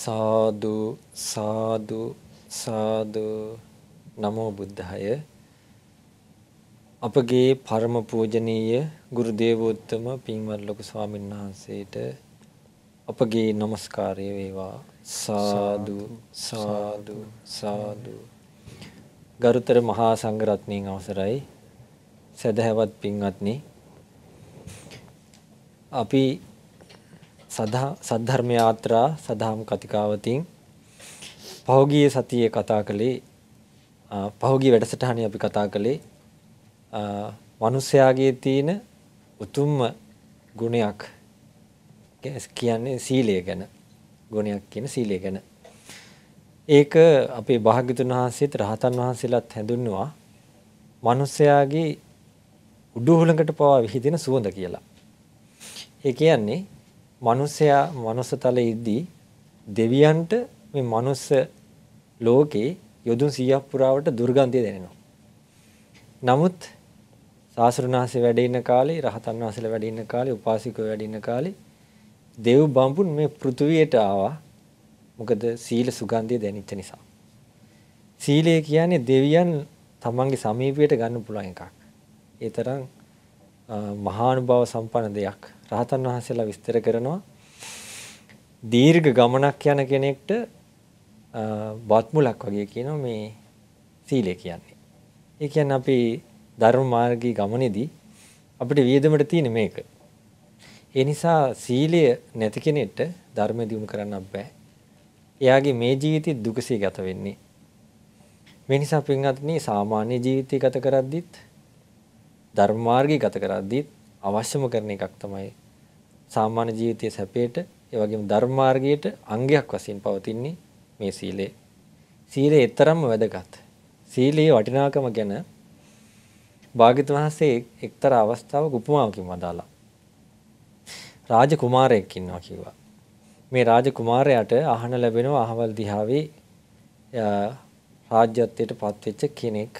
සාදු සාදු සාදු නමෝ බුද්ධාය අපගේ පරම පූජනීය ගුරු දේවෝත්තම පින්වත් ලොකු ස්වාමීන් වහන්සේට අපගේ নমස්කාරය වේවා සාදු සාදු සාදු ගරුතර මහා සංඝරත්නයන් අවසරයි සදහැවත් පින්වත්නි අපි සදා සද්ධර්ම යාත්‍රා සදාම් කතිකාවතින් පහෝගිය සතියේ කතා කළේ පහෝගිය වැඩසටහනේ අපි කතා කළේ මිනිස්යාගේ තියෙන උතුම්ම ගුණයක් කියන්නේ සීලය ගැන ගුණයක් කියන සීලය ගැන ඒක අපේ භාග්‍යතුන් වහන්සේත් රහතන් වහන්සේලාත් හැඳුන්වුවා මිනිස්යාගේ උඩුහුලඟට පවා විහිදෙන සුවඳ කියලා. ඒ කියන්නේ මනුස්සයා මනුස්ස තලයේ ඉද්දී දෙවියන්ට මේ මනුස්ස ලෝකේ යොදුන් 100ක් පුරාවට දුර්ගන්ධය දැනෙනවා. නමුත් සාසරුණාහි වැඩ ඉන්න කාලේ රහතන් වහන්සේලා වැඩ ඉන්න කාලේ උපාසිකයෝ වැඩ ඉන්න කාලේ දේව් බඹුන් මේ පෘථුවියට ආවා. මොකද සීල සුගන්ධය දැනෙච්ච නිසා. සීලය කියන්නේ දෙවියන් තමන්ගේ සමීපයට ගන්න පුළුවන් එකක්. ඒ තරම් මහානුභාව සම්පන්න දෙයක්. රහතන් වහන්සේලා විස්තර කරනවා දීර්ඝ ගමනක් යන කෙනෙක්ට වත්මුලක් වගේ කියනවා මේ සීලය කියන්නේ. ඒ කියන්නේ අපි ධර්ම මාර්ගයේ ගමනේදී අපිට වියදමට තියෙන මේක. ඒ නිසා සීලය නැති කෙනෙක්ට ධර්මය දියුණු කරන්න බෑ. එයාගේ මේ ජීවිතය දුකසී ගත වෙන්නේ. මේ නිසා පින්වත්නි සාමාන්‍ය ජීවිතය ගත කරද්දිත් ධර්ම මාර්ගය ගත කරද්දිත් අවශ්‍යම කරන එකක් තමයි සාමාන්‍ය ජීවිතයේ සැපයට ඒ වගේම ධර්මාර්ගයට අංගයක් වශයෙන් පවතින්නේ මේ සීලය. සීලය තරම්ම වැදගත්. සීලයේ වටිනාකම ගැන භාග්‍යතුන් වහන්සේ එක්තරා අවස්ථාවක උපමාවකින් වදාලා. රාජ කුමාරයෙක් ඉන්නවා කිව්වා. මේ රාජ කුමාරයාට අහන ලැබෙනවා අහවල් දිහාවේ රාජ්‍යත්වයට පත්වෙච්ච කෙනෙක්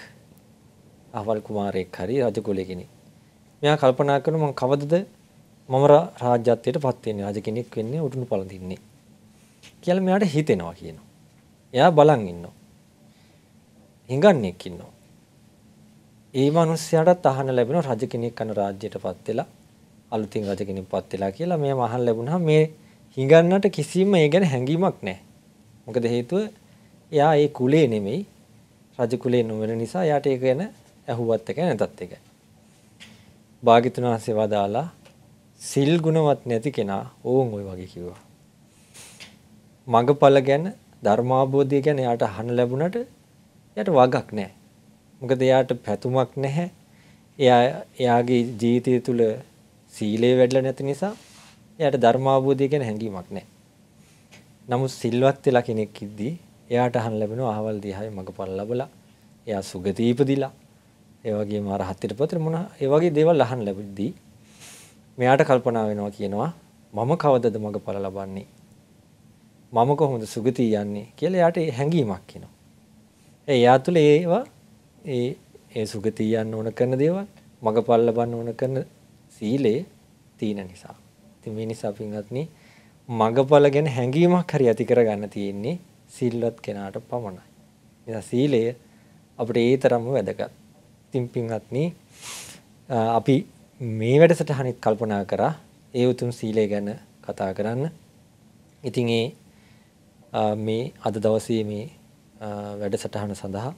අහවල් කුමාරයෙක් හරි රජ කුලේ කෙනෙක්. මෙයා කල්පනා කරනවා මම කවදද මම රාජ්‍යත්වයට පත් වෙන්නේ රජ කෙනෙක් වෙන්නේ උඩුණු පළඳින්නේ කියලා මෙයාට හිතෙනවා කියනවා. එයා බලන් ඉන්නවා. හංගන්නේක් ඉන්නවා. ඒ මිනිස්යාටත් අහන්න ලැබෙන රජ කෙනෙක් කන රාජ්‍යයට පත් වෙලා අලුතින් රජ කෙනෙක් පත් වෙලා කියලා මෙයා මහන් ලැබුණා මේ හංගන්නට කිසිම ඒ ගැන හැඟීමක් නැහැ. මොකද හේතුව එයා ඒ කුලේ නෙමෙයි රජ කුලේ නොවන නිසා එයාට ඒක ගැන ඇහුවත් එක නැතත් එක. භාග්‍යතුන් වහන්සේ වදාලා සිල් ගුණවත් නැති කෙනා ඕන් ওই වගේ කිව්වා. මගපල ගැන ධර්මාබෝධය ගැන එයාට අහන්න ලැබුණට එයාට වගක් නැහැ. මොකද එයාට පැතුමක් නැහැ. එයා එයාගේ ජීවිතය තුළ සීලය වැඩිලා නැති නිසා එයාට ධර්මාබෝධය ගැන හැඟීමක් නැහැ. නමුත් සිල්වත් වෙලා කෙනෙක් ඉද්දී එයාට අහන්න ලැබෙන අහවල් දිහායි මගපල ලැබලා එයා සුගති ඉපදිලා ඒ වගේම අරහත් ත්‍රිපතර මොන ඒ වගේ දේවල් අහන්න ලැබෙද්දී මෙයාට කල්පනා වෙනවා කියනවා මම කවදද මගඵල ලබන්නේ මම කොහොමද සුගතිය යන්නේ කියලා එයාට ඒ හැඟීමක් එනවා. ඒ එයා තුළ ඒවා ඒ ඒ සුගතිය යන්න ඕන කරන දේවල් මගඵල ලබන්න ඕන කරන සීලේ තීන නිසා. ඉතින් මේ නිසා පින්වත්නි මගඵල ගැන හැඟීමක් හරි ඇති කරගන්න තියෙන්නේ සිල්වත් කෙනාට පමණයි. නිසා සීලය අපිට ඒ තරම්ම වැදගත්. ඉතින් පින්වත්නි අපි මේ වැඩසටහනෙත් කල්පනා කරා ඒ උතුම් සීලය ගැන කතා කරන්න. ඉතින් ඒ මේ අද දවසේ මේ වැඩසටහන සඳහා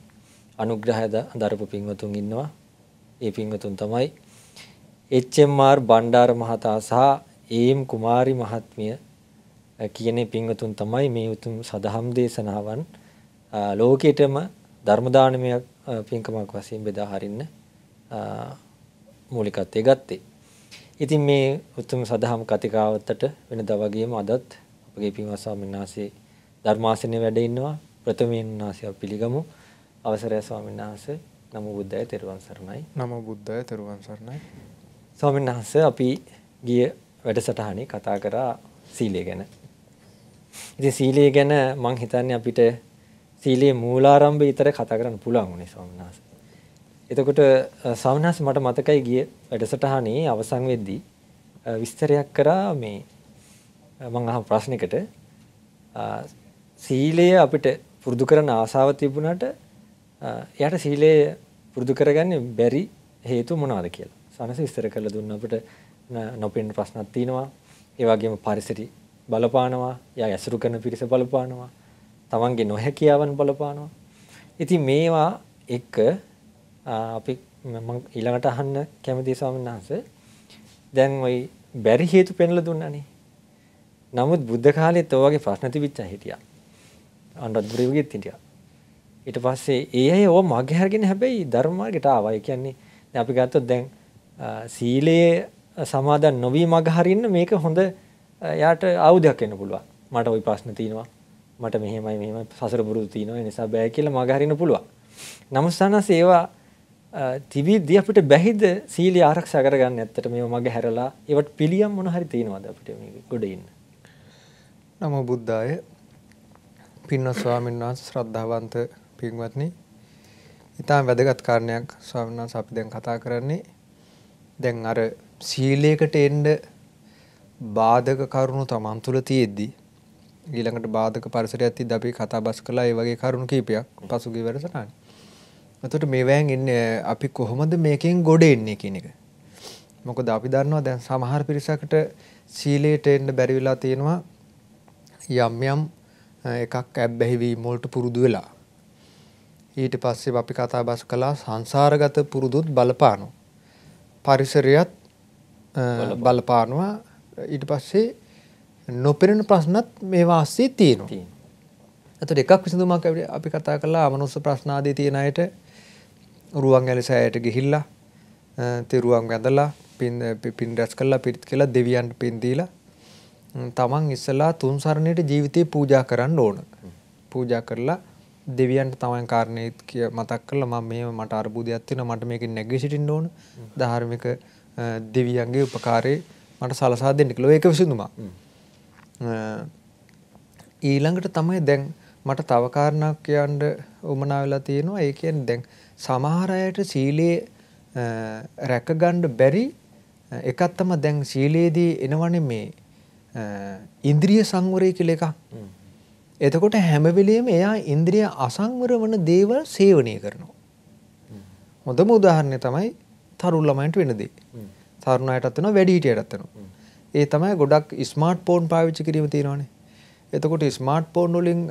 අනුග්‍රහය දරපු පින්වතුන් ඉන්නවා. ඒ පින්වතුන් තමයි HMR බණ්ඩාර මහතා සහ ඒම් කුමාරි මහත්මිය කියන පින්වතුන් තමයි මේ උතුම් සදහම් දේශනාවන් ලෝකයටම ධර්ම දානමය පින්කමක් වශයෙන් බෙදා හරින්න මූලිකත්වය ගත්තේ. ඉතින් මේ උතුම් සදහම් කතිකාවතට වෙනදා වගේම අදත් අපගේ පින්වත් ස්වාමීන් වහන්සේ ධර්මාසනයේ වැඩ ඉන්නවා. ප්‍රථමයෙන් වාසිය පිළිගමු. අවසරයි ස්වාමීන් වහන්සේ. නමෝ බුද්දය තෙරුවන් සරණයි. නමෝ බුද්දය තෙරුවන් සරණයි. ස්වාමීන් වහන්සේ අපි ගිය වැඩසටහනේ කතා කරා සීලය ගැන. ඉතින් සීලය ගැන මම හිතන්නේ අපිට සීලයේ මූලාරම්භය විතර කතා කරන්න පුළුවන් උනේ ස්වාමීන් වහන්සේ. එතකොට සාමනස් මට මතකයි ගිය වැඩසටහනේ අවසන් වෙද්දී විස්තරයක් කරා මේ මම අහපු ප්‍රශ්නෙකට සීලය අපිට පුරුදු කරන ආසාව තිබුණාට එයාට සීලය පුරුදු කරගන්න බැරි හේතු මොනවාද කියලා. සනස විස්තර කරලා දුන්න අපිට නොපෙනෙන ප්‍රශ්නක් තියෙනවා. ඒ වගේම පරිසරි බලපානවා, යා ඇසුරු කරන පිරිස බලපානවා, තමන්ගේ නොහැකියාවන් බලපානවා. ඉතින් මේවා එක අපි ඊළඟට අහන්න කැමති ස්වාමීන් වහන්සේ දැන් ওই බැරි හේතු පෙන්ලා දුන්නානේ. නමුත් බුද්ධ කාලෙත් ඔය වගේ ප්‍රශ්න තිබිච්චා හිටියා. අනුරාධපුරයේත් හිටියා. ඊට පස්සේ ඒ අය ඕව මගේ හැරගෙන හැබැයි ධර්ම මාර්ගයට ආවා. ඒ කියන්නේ දැන් අපි ගත්තොත් දැන් සීලයේ සමාදන් නොවි මග හරින්න මේක හොඳ එයාට ආයුධයක් වෙන්න පුළුවන්. මට ওই ප්‍රශ්න තියෙනවා. මට මෙහෙමයි මෙහෙමයි සසර පුරුදු තියෙනවා. ඒ නිසා බෑ කියලා මග හරින්න පුළුවන්. නමුත් සානස් ඒවා තිබීදී අපිට බැහිද සීලය ආරක්ෂා කරගන්න ඇත්තට මේ මග හැරලා ඒවට පිළියම් මොන හරි තියෙනවද අපිට මේ ගොඩ ඉන්න? නමෝ බුද්දාය. පින්වත් ස්වාමීන් වහන්සේ ශ්‍රද්ධාවන්ත පින්වත්නි. ඊටාම් වැදගත් කාරණයක් ස්වාමීන් වහන්සේ අපි දැන් කතා කරන්නේ දැන් අර සීලයකට එන්න බාධක කරුණු Taman තුල තියෙද්දි ඊළඟට බාධක පරිසරයක් තියද්දි අපි කතා බස් කළා ඒ වගේ කරුණු කීපයක් පසුගිය වැඩසටහනේ. එතකොට මේවෑන් ඉන්නේ අපි කොහොමද මේකෙන් ගොඩ එන්නේ කියන එක. මොකද අපි දන්නවා දැන් සමහර පිරිසකට සීලයට එන්න බැරි වෙලා තියෙනවා යම් යම් එකක් ඇබ්බැහි වීම වලට පුරුදු වෙලා. ඊට පස්සේ අපි කතා බස් කළා සංසාරගත පුරුදුත් බලපානවා. පරිසරයත් බලපානවා ඊට පස්සේ නොපෙනෙන ප්‍රශ්නත් මේ වාස්සේ තියෙනවා. එතකොට එකක් විසඳුමක් අපි කතා කළා අමනුස්ස ප්‍රශ්න ආදී තියෙන අයට රුවන් ඇලි සෑයට ගිහිල්ලා තෙරුවන් වැඳලා පින් රැස් කල්ලා පිරිත් කියලා දෙවියන්ට පින්දීලා තමන් ඉස්සලා තුන්සරණයට ජීවිතය පූජා කරන්න ඕන පූජා කරලා දෙවියන්ට තමන් කාරණයත් කිය මතක් කළ ම මේ මට අර්බුදයක්ත්තින මට මේක නැග සිටින් ඕන ධාර්මික දෙවියන්ගේ උපකාරය මට සලසා දෙන්නෙක් ලො ඒක විසිඳුමා ඊළඟට තමයි දැන් මට තවකාරණක් කියන්ට උමනා වෙලා තියෙනවා ඒකෙන් දැන් සමහර අයට සීලයේ රැකගන්න බැරි එකක් තම දැන් සීලයේදී එනවනේ මේ ඉන්ද්‍රිය සංවරය කියලා එකක්. එතකොට හැම වෙලෙම එයා ඉන්ද්‍රිය අසංවර වන දේවල් සේවනය කරනවා. හොඳම උදාහරණය තමයි තරුණ ළමයින්ට වෙන දේ. තරුණ අයටත් වෙනවා වැඩි හිටියටත් වෙනවා. ඒ තමයි ගොඩක් ස්මාර්ට් ෆෝන් පාවිච්චි කිරීම තියෙනවානේ. එතකොට ස්මාර්ට් ෆෝන් වලින්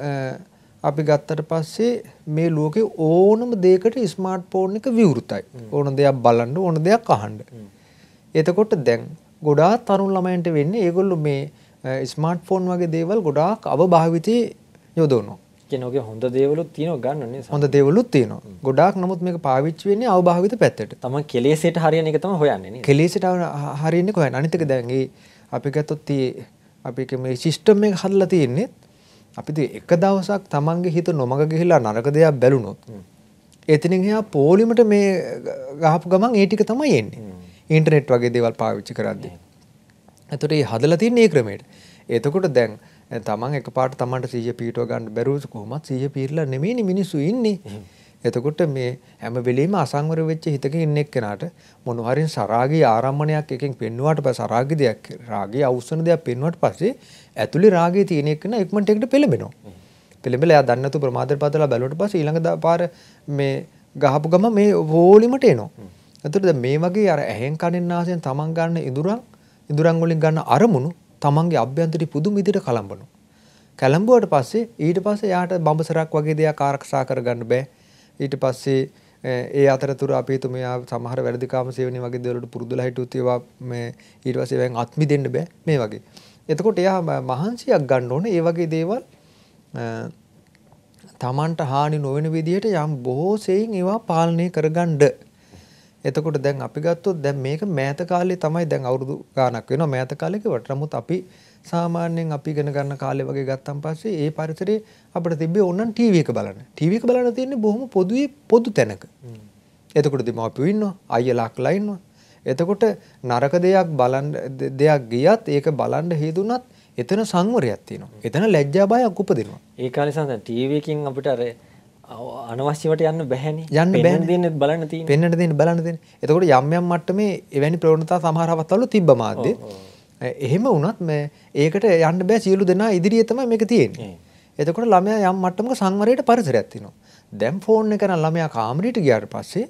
අපි ගත්තට පස්සේ මේ ලෝකේ ඕනම දෙයකට ස්මාර්ට් ෆෝන් එක විවෘතයි. ඕන දෙයක් බලන්න ඕන දෙයක් අහන්න. එතකොට දැන් ගොඩාක් තරුණ ළමයන්ට වෙන්නේ ඒගොල්ලෝ මේ ස්මාර්ට් ෆෝන් වගේ දේවල් ගොඩාක් අවභාවිතේ යොදවනවා. කෙනගේ හොඳ දේවලුත් තියෙනවා ගන්නනේ හොඳ දේවලුත් තියෙනවා. ගොඩාක් නමුත් මේක පාවිච්චි වෙන්නේ අවභාවිත පැත්තට. තම කෙලෙසට හරියන එක තමයි හොයන්නේ නේද? කෙලෙසට හරියන්නේ කොහෙන්? අනිත් එක දැන් ඒ අපි ගත්තොත් අපි මේ සිස්ටම් එක හදලා තියෙන්නේ අපිට එක දවසක් තමන්ගේ හිත නොමඟ ගිහිලා නරක දෙයක් බැලුණොත් එතනින් එහා පොලිමට මේ ගහපු ගමන් ඒ ටික තමයි එන්නේ. ඉන්ටර්නෙට් වගේ දේවල් පාවිච්චි කරද්දී. එතකොට මේ හදලා තියෙන මේ ක්‍රමයට. එතකොට දැන් තමන් එකපාරට තමන්ට සීය පීටව ගන්න බැරුවස කොහොමත් සීය පීරලා නෙමෙයිනේ මිනිස්සු ඉන්නේ. එතකොට මේ හැම වෙලෙම අසංවර වෙච්ච හිතක ඉන්න එක්කෙනාට මොන හරි සරාගී ආරම්මණයක් එකෙන් පෙන්නුවාට පස්සේ සරාගී දෙයක් රාගී අවුස්සන දෙයක් පෙන්නුවාට පස්සේ ඇතුලේ රාගය තියෙන එක න ඉක්මනට එකට පෙළඹෙනවා. පෙළඹෙලා එයා දන්නේ නැතු ප්‍රමාදයට පතලා බැලුවට පස්සේ ඊළඟ පාර මේ ගහපු ගම මේ වෝලිමට එනවා. එතකොට දැන් මේ වගේ අර ඇහෙන් කනෙන් නාසයෙන් තමන් ගන්න ඉඳුරන් ඉඳුරන් වලින් ගන්න අරමුණු තමන්ගේ අභ්‍යන්තරි පුදුම විදිහට කලඹනවා. කැලඹුවට පස්සේ ඊට පස්සේ යාට බඹසරක් වගේ දෙයක් ආරක්ෂා කරගන්න බෑ. ඊට පස්සේ ඒ අතරතුර අපි තුමියා සමහර වැඩිකාම සේවනයේ වගේ දේවල්වලට පුරුදුලා හිටියොත් ඒවා මේ ඊට පස්සේ වෙන් අත්මි දෙන්න බෑ මේ වගේ. එතකොට එයා මහන්සියක් ගන්න ඕනේ ඒ වගේ දේවල් තමන්ට හානි නොවන විදිහට යම් බොහෝ සෙයින් ඒවා පාලනය කරගන්න. එතකොට දැන් අපි ගත්තොත් දැන් මේක මෑත කාලේ තමයි දැන් අවුරුදු ගාණක් වෙනවා මෑත කාලේ කිව්වට. නමුත් අපි සාමාන්‍යයෙන් අපි ඉගෙන ගන්න කාලේ වගේ ගත්තන් පස්සේ ඒ පරිසරේ අපිට තිබ්බේ ඕනනම් ටීවී එක බලන්න. ටීවී එක බලන්න තියෙන්නේ බොහොම පොදුවේ පොදු තැනක. එතකොට දෙමාපියෝ ඉන්නවා, අයියලා අක්ලා ඉන්නවා, එතකොට නරක දෙයක් බලන් දෙයක් ගියත් ඒක බලන්ඩ හේතුනත් එතන සංවරයක් තියෙනවා එතන ලැජ්ජා බයක් උපදිනවා ඒ කාලේ සඳහන් ටීවී එකකින් අපිට අර අනවශ්‍යවට යන්න බැහැනේ යන්න බැහැ දෙන්න බලන්න තියෙන පෙන්නට දෙන්න බලන්න දෙන්න එතකොට යම් යම් මට්ටමේ එවැනි ප්‍රවණතා සමහර අවස්ථාවල තිබ්බ මාධ්‍ය එහෙම වුණත් මේ ඒකට යන්න බෑ සියලු දෙනා ඉදිරියේ තමයි මේක තියෙන්නේ එතකොට ළමයා යම් මට්ටමක සංවරයට පරිසරයක් තියෙනවා දැන් ෆෝන් එක නම් ළමයා කාමරයට ගියාට පස්සේ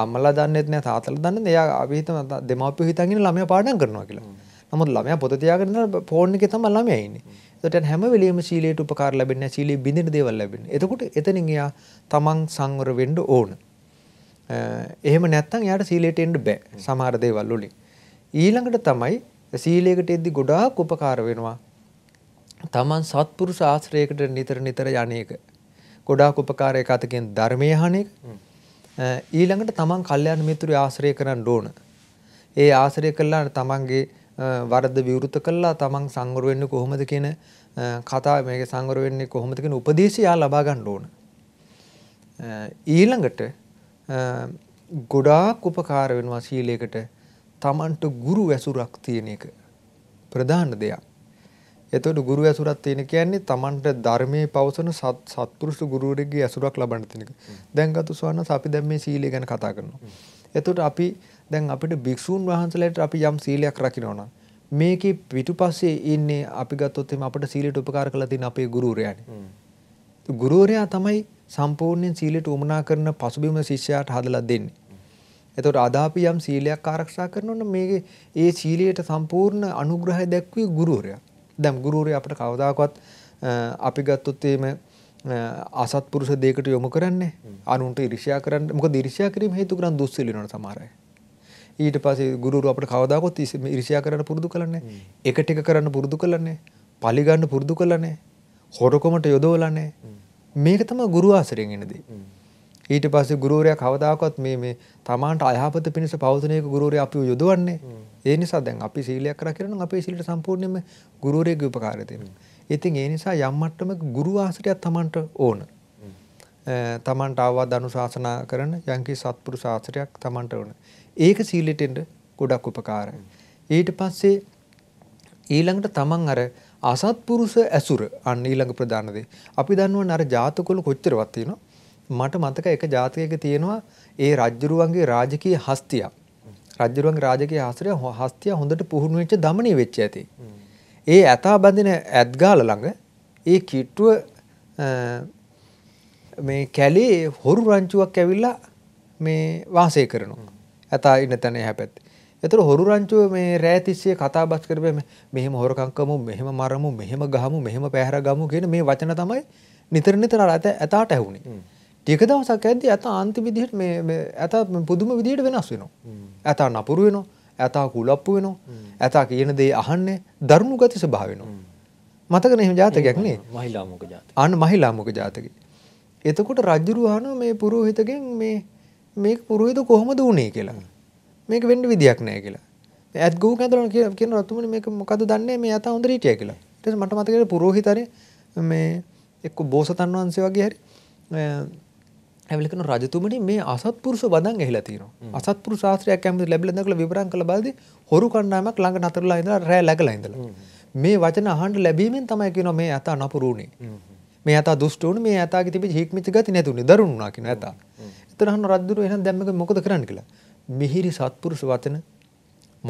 අම්මලා දන්නෙත් නෑ තාත්තලා දන්නෙත් නෑ. එයා අපි හිතමු දෙමාපියෝ හිතන්ගෙන ළමයා පාඩම් කරනවා කියලා. නමුත් ළමයා පොත තියාගෙන ඉඳලා ෆෝන් එකේ තමයි ළමයා ඉන්නේ. එතකොට හැම වෙලෙම සීලයට උපකාර ලැබෙන්නේ නැහැ. සීලයේ බිඳින දේවල් ලැබෙන්නේ. එතකොට එතනින් එයා තමන් සංවර වෙන්න ඕන. එහෙම නැත්නම් එයාට සීලයට එන්න බෑ. සමහර දේවල් වලින්. ඊළඟට තමයි සීලයකට එද්දි ගොඩාක් උපකාර වෙනවා. තමන් සත්පුරුෂ ආශ්‍රයයකට නිතර නිතර යන්නේක. ගොඩාක් උපකාරයක අතකින් ධර්මය අහන එක. ඊළඟට තමන් කල්යාණ මිතුරු ආශ්‍රය කරන්න ඕන. ඒ ආශ්‍රය කළා තමන්ගේ වරද විවෘත කළා තමන් සංවර වෙන්නේ කොහොමද කියන කතා මේක සංවර වෙන්නේ කොහොමද කියන උපදේශය ලබා ගන්න ඕන. ඊළඟට ගොඩාක් උපකාර වෙනවා සීලයකට තමන්ට ගුරු ඇසුරක් තියෙන එක ප්‍රධාන දෙයක්. එතකොට ගුරු ඇසුරක් තියෙන කියන්නේ Tamanට ධර්මයේ පවසන සත් සත්පුරුෂ ගුරුවරයෙක්ගේ ඇසුරක් ලබන්න තියෙන එක. දැන් ගතු ස්වාමීන් වහන්සේ අපි දැන් මේ සීලය ගැන කතා කරනවා. එතකොට අපි දැන් අපිට භික්ෂූන් වහන්සේලාට අපි යම් සීලයක් රකින්නවා නම් මේකේ පිටුපස්සේ ඉන්නේ අපි ගත්තොත් එimhe අපිට සීලයට උපකාර කරලා තියෙන අපේ ගුරුවරයානේ. ගුරුවරයා තමයි සම්පූර්ණයෙන් සීලයට උමනා කරන පසුබිම ශිෂ්‍යයාට හදලා දෙන්නේ. එතකොට අද අපි යම් සීලයක් ආරක්ෂා කරනොත් මේකේ ඒ සීලයට සම්පූර්ණ අනුග්‍රහය දැක්වුවේ ගුරුවරයා. දැම් ගුරුරය අපට කවදාකොත් අපි ගත්තොත්තේම අසත්පුරුෂ දෙකට යොමු කරන්නේ අනුන්ට ඉරිෂා කරන්න මොක දිරිෂා කිරීම හේතු කරන් දුස්සිලිනට සමාරය ඊට පසේ ගුරුරු අපට කවදාකොත් ඉරිසියා කරන්න පුරුදු කරන්නේ එක ටික කරන්න පුරුදු කරන්නේ පලිගන්න පුරුදු කරන්නේ හොරකොමට යොදවලන්නේ මේක තම ගුරු ආසරෙන් එනදී ඊට පස්සේ ගුරුවරයා කවදාකවත් මේ මේ තමාන්ට අයහපත පිණිස පවතින එක ගුරුවරයා අපිව යොදවන්නේ ඒ නිසා දැන් අපි සීලයක් කරා කියලා නම් අපේ සීලයට සම්පූර්ණයෙන්ම ගුරුවරයෙකුගේ උපකාරය තියෙනවා. ඉතින් ඒ නිසා යම් මට්ටමක ගුරු ආශ්‍රයයක් Tamanට ඕන. තමන්ට අවවාද අනුශාසනා කරන යම්කි සත්පුරු ශාස්ත්‍රයක් තමන්ට ඕන. ඒක සීලෙට එන්න ගොඩක් උපකාරයි. ඊට පස්සේ ඊළඟට තමන් අර අසත්පුරුෂ ඇසුර අන්න ඊළඟ ප්‍රධාන දේ. අපි දන්නවනේ අර ජාතකවල කොච්චරවත් තියෙනවා. මට මතක එක ජාතකයක තියෙනවා ඒ රජ්ජුරුවන්ගේ රාජකීය හස්තියක්. රජ්ජරුවන්ගේ රාජකීය ආශ්‍රය හස්තිය හොඳට පුහුණු වෙච්ච දමණී වෙච්ච ඇති. ඒ ඇතා බඳින ඇත්ගාල ළඟ ඒ කිට්ටුව මේ කැලේ හොරු රංචුවක් ඇවිල්ලා මේ වාසය කරනවා. ඇතා ඉන්න තැන හැපැත්. එතර හොරු රංචුව මේ රෑතිස්සේ කතා බස් කරබ මෙහම හොරකංකමු මෙහම මරමු මෙහම ගහමු මෙහම පැහර ගමු කියෙන මේ වචන තමයි නිතර නිතර ඇත ඇතාට ඇහුුණේ. ටික දවසක් ඇද්දි ඇත අන්තිම විදිහට මේ ඇත පුදුම විදිහට වෙනස් වෙනවා. ඇතා නපුරු වෙනවා, ඇතා කුලප්පු වෙනවා, ඇතා කියන දේ අහන්නේ දරුණු ගති ස්වභාව වෙනවා. මතකනේ එහෙම ජාතකයක් නේ. මහිලාමක ජාතක. අන්න මහිලාමක ජාතකේ. එතකොට රජුරු අහනවා මේ පුරোহিতගෙන් මේ මේක පුරোহিত කොහොමද වුනේ කියලා. මේක වෙන්න විදියක් නැහැ කියලා. ඇත් ගෝ කඳරන කියලා කියන රතුමනි මේක මොකද්ද දන්නේ මේ යත හොඳට හිටියා කියලා. ඊට පස්සේ මට මතකයි පුරোহিতරේ මේ එක්ක බෝසතන් වහන්සේ වගේ හරි ඇවිලකන රජතුමනි මේ අසත්පුරුෂ වදන් ඇහිලා තියෙනවා. අසත්පුරුෂ ශාස්ත්‍රයක් ඇමති ලැබිලා ඉඳලා විවරම් කළ බලද්දී හොරු කණ්ඩායමක් ළඟ නතරලා ඉඳලා රෑ läගලා ඉඳලා. මේ වචන අහන්න ලැබීමෙන් තමයි කියනවා මේ ඇතා නපුරුණේ. මේ ඇතා දුෂ්ට වුණේ මේ ඇතාගේ තිබිච්ච හික්මිච්ච ගති නැතුනේ දරුණු වුණා කියන ඇතා. එතන අහන රජුරු එහෙනම් දැන් මේක මොකද කරන්න කියලා. මිහිරි සත්පුරුෂ වචන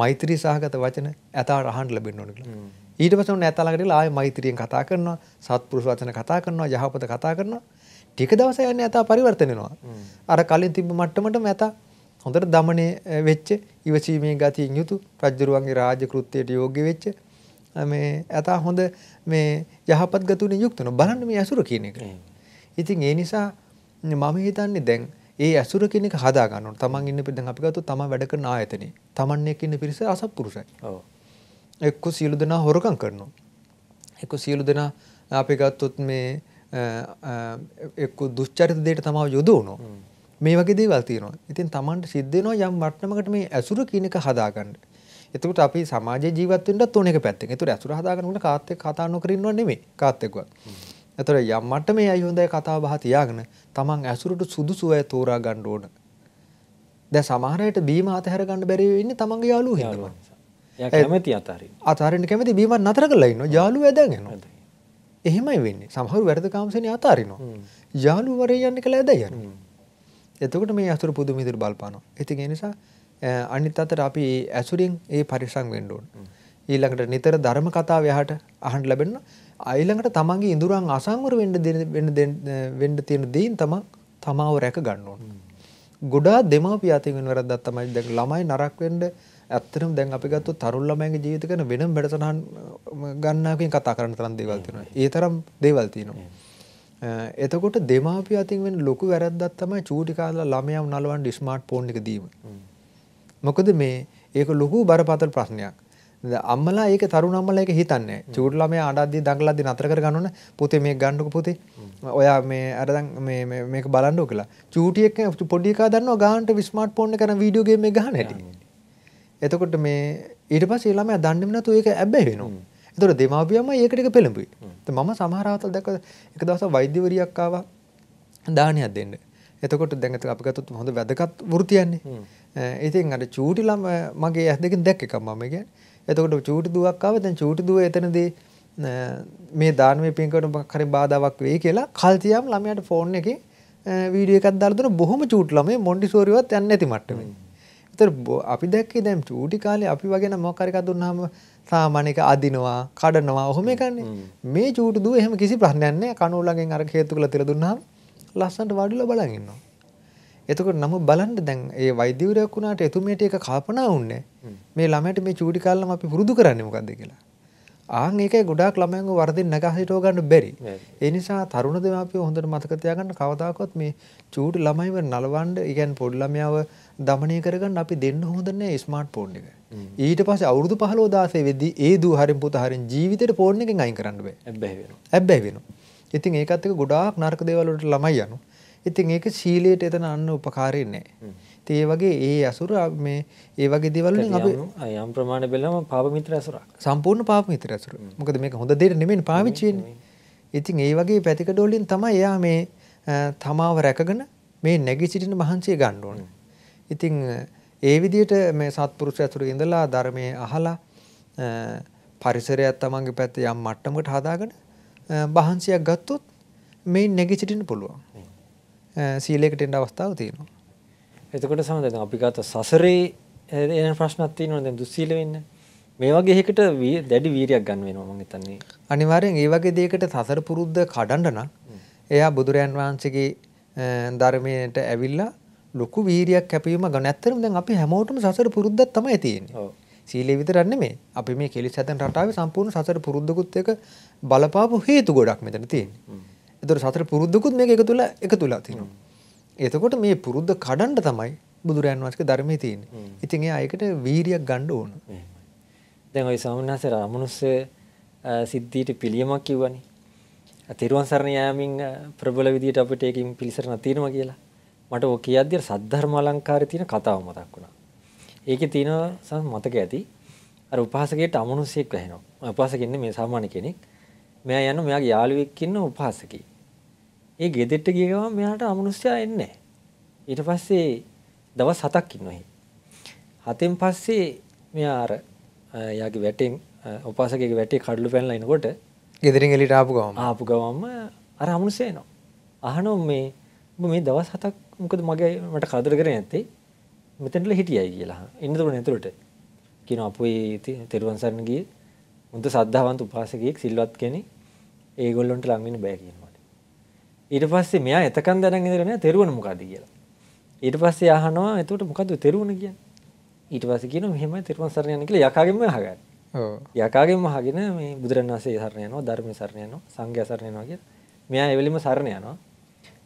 මෛත්‍රී සහගත වචන ඇතාට අහන්න ලැබෙන්න ඕන කියලා. ඊට පස්සේ උන් ඇතා ළඟට ගිහලා ආයේ මෛත්‍රියෙන් කතා කරනවා සත්පුරුෂ වචන කතා කරනවා යහපත කතා කරනවා ටික දවස යන්නේ ඇතා පරිවර්තන වෙනවා. අර කලින් තිබ්බ මට්ටමටම ඇතා හොඳට দমনය වෙච්ච ඉවසීමේ ගතියින් යුතු රජුරුවන්ගේ රාජ්‍ය කෘත්‍යයට යෝග්‍ය වෙච්ච මේ ඇතා හොඳ මේ යහපත් ගතුනේ යුක්තන බලන්න මේ අසුර කියන එක. ඉතින් ඒ නිසා මම හිතන්නේ දැන් ඒ ඇසුර කෙනෙක් හදා ගන්නවට තමන් ඉන්න පිරිස අපි ගත්තොත් තමන් වැඩ කරන ආයතනේ තමන් එක්ක ඉන්න පිරිස අසත්පුරුෂයි. ඔව්. එක්ක සියලු දෙනා හොරකම් කරනවා. එක්ක සියලු දෙනා අපි ගත්තොත් මේ එක්ක දුස්්චරිත දේට තමාව යොදවුණු මේ වගේ දේවල් තියෙනවා ඉතින් තමන්ට සිද්ධනවා යම් වටනමකට මේ ඇසුර කියනක හදාගන්න එතකට අපි සමාජ ජීවතට ඕනෙක පැත්තෙන් තුර ඇසුර හදාගන්නට කාත්තෙක් කතාන්න කරන්නවා නෙමේ කාත්තෙක්වත් එතොට යම් මට මේ අයහොඳයි කතා බහ තියාගෙන තමන් ඇසුරට සුදුසුවය තෝරා ගණ්ඩ ඕන දැ සමහරයට බීම අතහැර ගන්න බැරිවෙන්න තමන්ගේ යාලු හ ඇමති අතර අතරට කැමති බීමත් නතර කලයින්න යාලු ඇදගෙනවා එහෙමයි වෙන්නේ සමහරු වැරද කාමසේන අතාරිනවා යාළුවරේ යන්න කළ ඇද යන එතකට මේ අසුර පුදු මිදුර බලපානවා ඇතිගේ නිසා අනිත් අතර අපි ඇසුරින් ඒ පරිසං වෙන්ඩෝන් ඊළඟට නිතර ධර්ම කතා ව්‍යහට අහන්ට ලැබෙන්න අයිළඟට තමන්ගේ ඉඳුරන් අසංවර වඩ වෙන්ඩ තියෙන දීන් තම තමාව රැක ගන්නඕන් ගොඩා දෙමපියාතින් වෙන වැරදත්තමයි දැක් ළමයි නරක් වෙන්ඩ ඇත්තටම දැන් අපි ගත්තොත් තරුණ ළමයින්ගේ ජීවිත කරන වෙනම වැඩසටහන් ගන්නකකින් කතා කරන්න තරම් දේවල් තියෙනවා. ඒ තරම් දේවල් තියෙනවා. එතකොට දෙමාපිය අතින් වෙන ලොකු වැරද්දක් තමයි චූටි කාලා ළමයා නලවන්න ස්මාර්ට් ෆෝන් එක දීම. මොකද මේ ඒක ලොකු බරපතල ප්‍රශ්නයක්. අම්මලා ඒක තරුණ අම්මලා ඒක හිතන්නේ. චූටි ළමයා අඬද්දී දඟලද්දී නතර කර ගන්න ඕන. පුතේ මේක ගන්නකො පුතේ. ඔයා මේ අර දැන් මේ මේක බලන්නකො කියලා. චූටි එක පොඩි එකා දන්නවා ගානට ස්මාර්ට් ෆෝන් එක කරන වීඩියෝ ගේම් එක ගහන හැටි. එතකොට මේ ඊට පස්සේ ළමයා දන්නේම නැතුව ඒක ඇබ්බැහි වෙනවා. එතකොට දෙමාපියන්ම ඒකට එක පෙළඹුයි. මම සමහර අවස්ථා දැක්ක එක දවසක් වෛද්‍යවරියක් ආවා දානයක් දෙන්න. එතකොට දැන් එතන අපි ගත්තොත් හොඳ වැදගත් වෘතියන්නේ. ඉතින් අර චූටි ළම මගේ ඇස් දෙකෙන් දැක්ක එකක් මම කියන්නේ. එතකොට චූටි දුවක් ආවා. දැන් චූටි දුව එතනදී මේ දානමය පින්කමට මොකක් හරි බාධාවක් වෙයි කියලා කල්තියම් ළමයාට ෆෝන් එකේ වීඩියෝ එකක් දාලා දුන්න බොහොම චූටි ළමයි මොන්ටිසෝරිවත් යන්නේ නැති මට්ටමේ. ඒතර අපි දැක්කේ දැන් චූටි කාලේ අපි වගේ නම් මොකක් හරි එකක් දුන්නාම සාමාන්‍යක අදිනවා, කඩනවා, ඔහොම එකන්නේ. මේ චූටි දුව එහෙම කිසි ප්‍රශ්නයක් නැහැ. කණු ළඟෙන් අර හේතු කළ තිර දුන්නාම ලස්සනට වඩුලා බලන් ඉන්නවා. එතකොට නම බලන්න දැන් ඒ වෛද්‍යවරයෙක් වුණාට එතුමියට ඒක කල්පනා වුණේ. මේ ළමයට මේ චූටි කාලේ අපි පුරුදු කරන්නේ මොකද්ද කියලා. ආන් ඒකයි ගොඩාක් ළමයන්ව වරදින් නැගා හිටව ගන්න බැරි. ඒ නිසා තරුණ දෙමාපියෝ හොඳට මතක තියාගන්න කවදාකවත් මේ චූටි ළමයිව නලවන්න, ඒ කියන්නේ පොඩි ළමයාව দমনය කරගන්න අපි දෙන්න හොඳ නැහැ ස්මාර්ට් ෆෝන් එක. ඊට පස්සේ අවුරුදු 15 16 වෙද්දී ඒ දූ හරින් පුත හරින් ජීවිතේට ෆෝන් එකෙන් අයින් කරන්න බෑ. ඇබ්බැහි වෙනවා. ඇබ්බැහි වෙනවා. ඉතින් ඒකත් එක්ක ගොඩාක් නරක දේවල් වලට ළමයි යනවා. ඉතින් ඒක සීලයට එතන අන්න උපකාරී නැහැ. ඒ වගේ ඒ අසුර මේ ඒ වගේ දේවල් වලින් අපි යම් ප්‍රමාණයක් බැලම පාප මිත්‍ර අසුරක් සම්පූර්ණ පාප මිත්‍ර අසුර. මොකද මේක හොඳ දෙයක් නෙමෙයි පාවිච්චි වෙන්නේ. ඉතින් ඒ වගේ පැතිකඩ වලින් තමයි එයා මේ තමාව රැකගෙන මේ නැගී සිටින මහන්සිය ගන්න ඕනේ. ඉතින් ඒ විදිහට මේ සත්පුරුෂ අසුරේ ඉඳලා ධර්මයේ අහලා පරිසරයක් තමන්ගේ පැත්තේ යම් මට්ටමකට හදාගෙන මහන්සියක් ගත්තොත් මේ නැගී සිටින්න පුළුවන්. සීලයකට එන්න අවස්ථාවක් තියෙනවා. එතකොට සමහරවිට අපි ගත සසරේ එන ප්‍රශ්නක් තියෙනවා දැන් දුස්සීල වෙන්න. මේ වගේ එකකට දැඩි වීරියක් ගන්න වෙනවා මම හිතන්නේ. අනිවාර්යෙන් ඒ වගේ දෙයකට සසර පුරුද්ද කඩන්න නම් එයා බුදුරයන් වහන්සේගේ ධර්මයට ඇවිල්ලා ලොකු වීරියක් කැපීම ගන්න. ඇත්තටම දැන් අපි හැමෝටම සසර පුරුද්දක් තමයි තියෙන්නේ. ඔව්. සීලේ විතරක් නෙමෙයි. අපි මේ කෙලිස් හැදෙන රටාවේ සම්පූර්ණ සසර පුරුද්දකුත් එක බලපාපු හේතු ගොඩක් මෙතන තියෙන්නේ. ඒතර සසර පුරුද්දකුත් මේක එකතුලා එකතුලා තියෙනවා. එතකොට මේ පුරුද්ධ කඩන්ඩ තමයි බුදුරන් වන්සක ධර්මය තියන් ඉතින් අයකට වීරියක් ගණ්ඩ ඕන දැන් ඔයි සමන්හසර අමනුස්ස සිද්ධීට පිළියමක් කිව්වනි තෙරුවන් සරණ යෑමින් ප්‍රබල විදිට අපට ඒකින් පිළිසරණ තියෙනවා කියලා මට ඕක අධ්‍ය සද්ධර්ම අලංකාර තියෙන කතාව මතක් වුණා. ඒකේ තියෙන මතක ඇති අර උපාසකයට අමනුෂ්‍යෙක් වැහෙනවා. උපාසකෙන්නේ මේ සාමාන්‍ය කෙනෙක්. මෙයා යන මෙයාගේ යාළුවෙක් ඉන්න උපාසකී. ඒ ගෙදෙට්ට ගිය ගමන් මෙයාට අමනුෂ්‍යයා එන්නේ ඊට පස්සේ දවස් 7ක් ඉන්නවා එහේ. හතෙන් පස්සේ මෙයා අර එයාගේ වැටෙන් උපාසකගේ වැටේ කඩලු පැනලා එනකොට ගෙදරින් එළියට ආපු ගමන් ආපු ගමන්ම අර අමනුෂ්‍යයා එනවා. අහනවා මේ ඔබ මේ දවස් 7ක් මොකද මගේ මට කරදර කරේ නැත්තේ? මෙතනට හිටියයි කියලා. එන්න දුන්නේ ඇතුළට. කියනවා අපේ තෙරුවන් සරණ ගියේ. මුද සද්ධාවන්ත උපාසකයෙක් සිල්වත් කෙනෙක් ඒගොල්ලොන්ට ලඟ වෙන්න බෑ කියනවා. ඊට පස්සේ මෙයා එතකන් දැනන් ඉඳලා නෑ තෙරුවන මොකද්ද කියලා. ඊට පස්සේ අහනවා එතකොට මොකද්ද තෙරුවන කියන්නේ? ඊට පස්සේ කියනවා මෙහෙමයි තෙරුවන් සරණ යන කියලා යකාගෙන්ම අහගන්න. ඔව්. යකාගෙන්ම අහගෙන මේ බුදුරණන් වහන්සේ සරණ යනවා, ධර්මයේ සරණ යනවා, සංඝයා සරණ යනවා කියලා. මෙයා එවෙලෙම සරණ යනවා.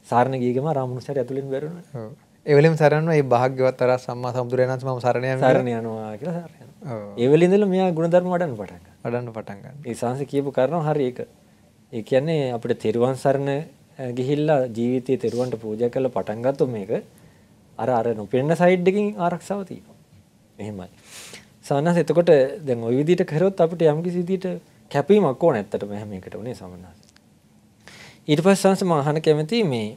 සරණ ගිය ගම රාමුණුසාරය ඇතුලෙන් බැරුණා. ඔව්. එවලින් සරන්න ඒ භාග්‍යවත් අර සම්මා සම්බුදුරයන් වහන්සේ මම සරණ යනවා සරණ යනවා කියලා සරණ යනවා. ඔව්. එවලින් ඉඳලා මෙයා ගුණධර්ම වඩන්න පටන් ගන්නවා. වඩන්න පටන් ගන්නවා. ඒ සංස කියපු කරනවා හරි ඒක. ඒ කියන්නේ අපිට තෙරුවන් සරණ ගිහිල්ලා ජීවිතයේ තෙරුවන්ට පූජා කරලා පටන් ගත්තොත් මේක අර අර නොපෙන්න සයිඩ් එකකින් ආරක්ෂාව තියෙනවා. එහෙමයි. සමනස් එතකොට දැන් ওই විදිහට කරොත් අපිට යම්කිසි විදිහට කැපීමක් ඕන ඇත්තටම හැම එකට උනේ සමනස්. ඊට පස්සේ සමනස් මම අහන්න කැමති මේ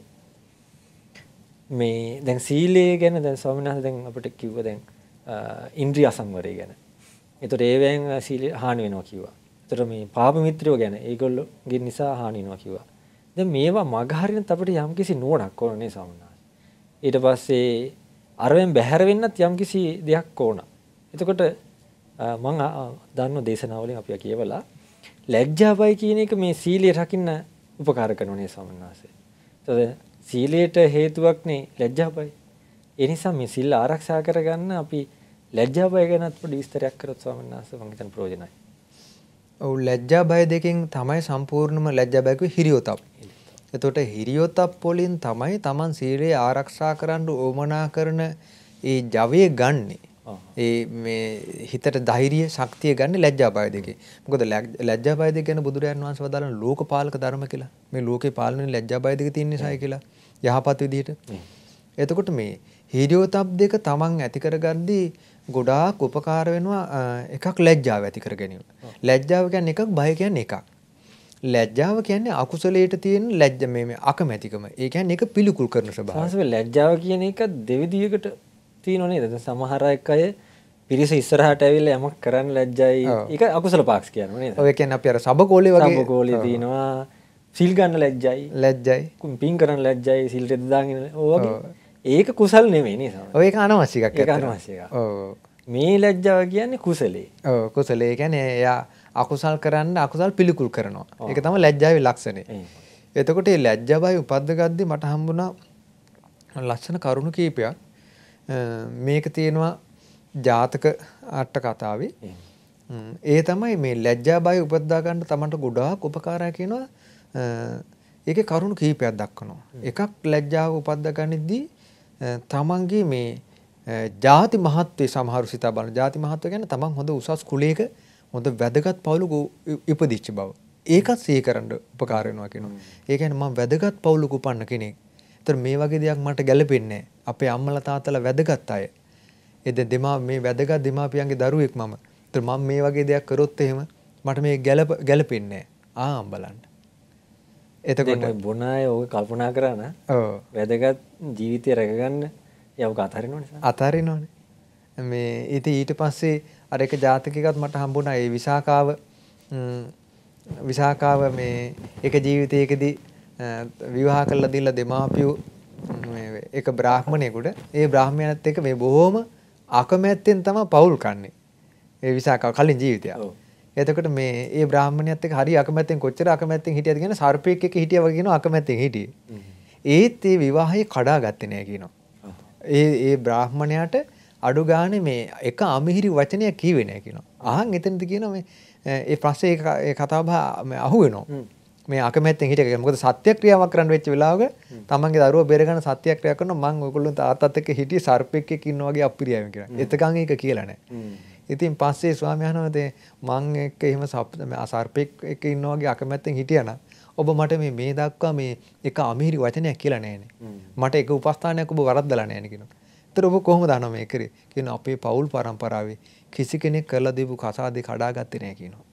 මේ දැන් සීලය ගැන දැන් ස්වාමීන් දැන් අපිට කිව්ව දැන් ඉන්ද්‍රිය අසංවරය ගැන. ඒතර ඒවෙන් සීලය හානි වෙනවා කිව්වා. ඒතර මේ පාප මිත්‍රයෝ ගැන ඒගොල්ලෝගේ නිසා හානි වෙනවා කිව්වා. දැන් මේවා මගහරිනත් අපිට යම්කිසි නුවණක් ඕන නේ සමනාස. ඊට පස්සේ අරෙන් බැහැර වෙන්නත් යම්කිසි දෙයක් ඕන. එතකොට මම දන්න දේශනාවලින් අපි කියවලා ලැජ්ජාවයි කියන එක මේ සීලය රකින්න උපකාර කරනවා නේ සමනාස. එතකොට සීලයට හේතුවක්නේ ලැජ්ජාවයි. ඒ නිසා මේ සිල් ආරක්ෂා කරගන්න අපි ලැජ්ජා බය ගැනත් පොඩි විස්තරයක් කරොත් ස්වාමීන් වහන්සේ මම හිතන ප්‍රයෝජනයි. ඔව් ලැජ්ජා බය දෙකෙන් තමයි සම්පූර්ණම ලැජ්ජා බය කිව්වේ හිරියොතප්. එතකොට හිරියොතප් පොලින් තමයි Taman සීලය ආරක්ෂා කරන්න ඕමනා කරන ඒ ජවය ගන්නෙ. ඒ මේ හිතට ධෛර්යය ශක්තිය ගන්න ලැජ්ජා බය දෙකේ. මොකද ලැජ්ජා බය දෙක ගැන බුදුරයන් වහන්සේ වදාළන ලෝකපාලක ධර්ම කියලා. මේ ලෝකේ පාලනේ ලැජ්ජා බය දෙක තියෙන නිසායි කියලා යහපත් විදිහට. එතකොට මේ හිරියොතප් දෙක Taman ඇති කරගද්දී ගොඩාක් උපකාර වෙනවා එකක් ලැජ්ජාව ඇති කර ගැනීම. ලැජ්ජාව කියන්නේ එකක් බය කියන්නේ එකක්. ලැජ්ජාව කියන්නේ අකුසලයට තියෙන ලැජ්ජ මේ අකමැතිකම. ඒ කියන්නේ ඒක පිළිකුල් කරන ස්වභාවය. සාසව ලැජ්ජාව කියන එක දෙවිදියකට තියෙනව නේද? දැන් සමහර අය පිරිස ඉස්සරහට ඇවිල්ලා යමක් කරන්න ලැජ්ජයි. ඒක අකුසල පාක්ෂ කියනවා නේද? ඔය කියන්නේ අපි අර සබකෝලේ වගේ සබකෝලේ තියෙනවා. සිල් ගන්න ලැජ්ජයි. ලැජ්ජයි. පින් කරන්න ලැජ්ජයි. සිල් රෙද්ද දාගෙන ඒක කුසල් නෙමෙයි නේද? ඔය ඒක අනවශ්‍ය එකක්. ඒක අනවශ්‍ය එකක්. ඔව්. මේ ලැජ්ජාව කියන්නේ කුසලේ. ඔව් කුසලේ කියන්නේ එයා අකුසල් කරන්න අකුසල් පිළිකුල් කරනවා. ඒක තමයි ලැජ්ජාවේ ලක්ෂණය. එතකොට මේ ලැජ්ජාබය උපද්දගද්දි මට හම්බුණා ලස්සන කරුණු කීපයක්. මේක තියෙනවා ජාතක අට කතාවේ. ඒ තමයි මේ ලැජ්ජාබය උපද්දා ගන්න තමන්ට ගොඩාක් උපකාරය කියනවා. ඒකේ කරුණු කීපයක් දක්වනවා. එකක් ලැජ්ජාව උපද්දා ගනිද්දී තමන්ගේ මේ ජාති මහත්වේ සමහරු සිතා බලන ජාති මහත්ව ගැන තමන් හොඳ උසස් කුලයක හොඳ වැදගත් පවුලක ඉපදිච්ච බව. ඒකත් සිහි කරන්න උපකාර වෙනවා කියනවා. ඒ කියන්නේ මම වැදගත් පවුලක උපන්න කෙනෙක්. ඒතර මේ වගේ දෙයක් මට ගැළපෙන්නේ අපේ අම්මලා තාත්තලා වැදගත් අය. ඒද දෙමා මේ වැදගත් දෙමාපියන්ගේ දරුවෙක් මම. ඒතර මම මේ වගේ දෙයක් කරොත් එහෙම මට මේ ගැළප ගැළපෙන්නේ ආ බලන්න. එතකොට බොන අය ඔය කල්පනා කරා න ะ. ඔව්. වැදගත් ජීවිතය රැකගන්න යව අතාරිනවනේ. අතාරිනවනේ. මේ ඉතින් ඊට පස්සේ අර එක ජාතකයකත් මට හම්බුණා ඒ විසාකාව විසාකාව මේ එක ජීවිතයකදී විවාහ කරලා දීලා දෙමාපියෝ එක බ්‍රාහ්මණයෙකුට ඒ බ්‍රාහ්මණයත් එක්ක මේ බොහොම අකමැත්තෙන් තමයි පවුල් කන්නේ. ඒ විසාකාව කලින් ජීවිතය. එතකොට මේ ඒ බ්‍රාහ්මණයත් එක්ක හරි අකමැත්තෙන් කොච්චර අකමැත්තෙන් හිටියද කියන සර්පෙක් එක්ක හිටියා වගේ කියන අකමැත්තෙන් හිටියේ. ඒත් ඒ විවාහය කඩා ගත්තේ නෑ කියනවා. ඒ ඒ බ්‍රාහ්මණයාට අඩු ගානේ මේ එක අමිහිරි වචනයක් කියවේ නෑ කියනවා. අහන් එතනද කියනවා මේ ඒ ප්‍රශ්නේ ඒ කතාබහ අහුවෙනවා. මේ අකමැත්තෙන් හිටියක මොකද සත්‍යක්‍රියාවක් කරන්න වෙච්ච වෙලාවක තමන්ගේ දරුවා බේරගන්න සත්‍යක්‍රියාවක් කරනවා මං ඔයගොල්ලෝ තාත්තත් එක්ක හිටියේ සර්පෙක් එක්ක ඉන්නා වගේ අප්‍රියයි කියලා. එතකන් ඒක කියලා නෑ. ඉතින් පස්සේ ස්වාමීන් වහන්සේ මං එක්ක එහෙම සර්පෙක් එක්ක ඉන්නා වගේ අකමැත්තෙන් හිටියානම් ඔබ මට මේ මේ දක්වා මේ එක අමිහිරි වචනයක් කියලා නෑනේ. මට එක උපස්ථානයක් ඔබ වරද්දලා නෑනේ කියනවා. ඇත්තට ඔබ කොහොමද අහනවා මේ කරේ? කියනවා අපේ පවුල් පරම්පරාවේ කිසි කෙනෙක් කරලා දීපු කසාදේ කඩාගත්තේ නැහැ කියනවා.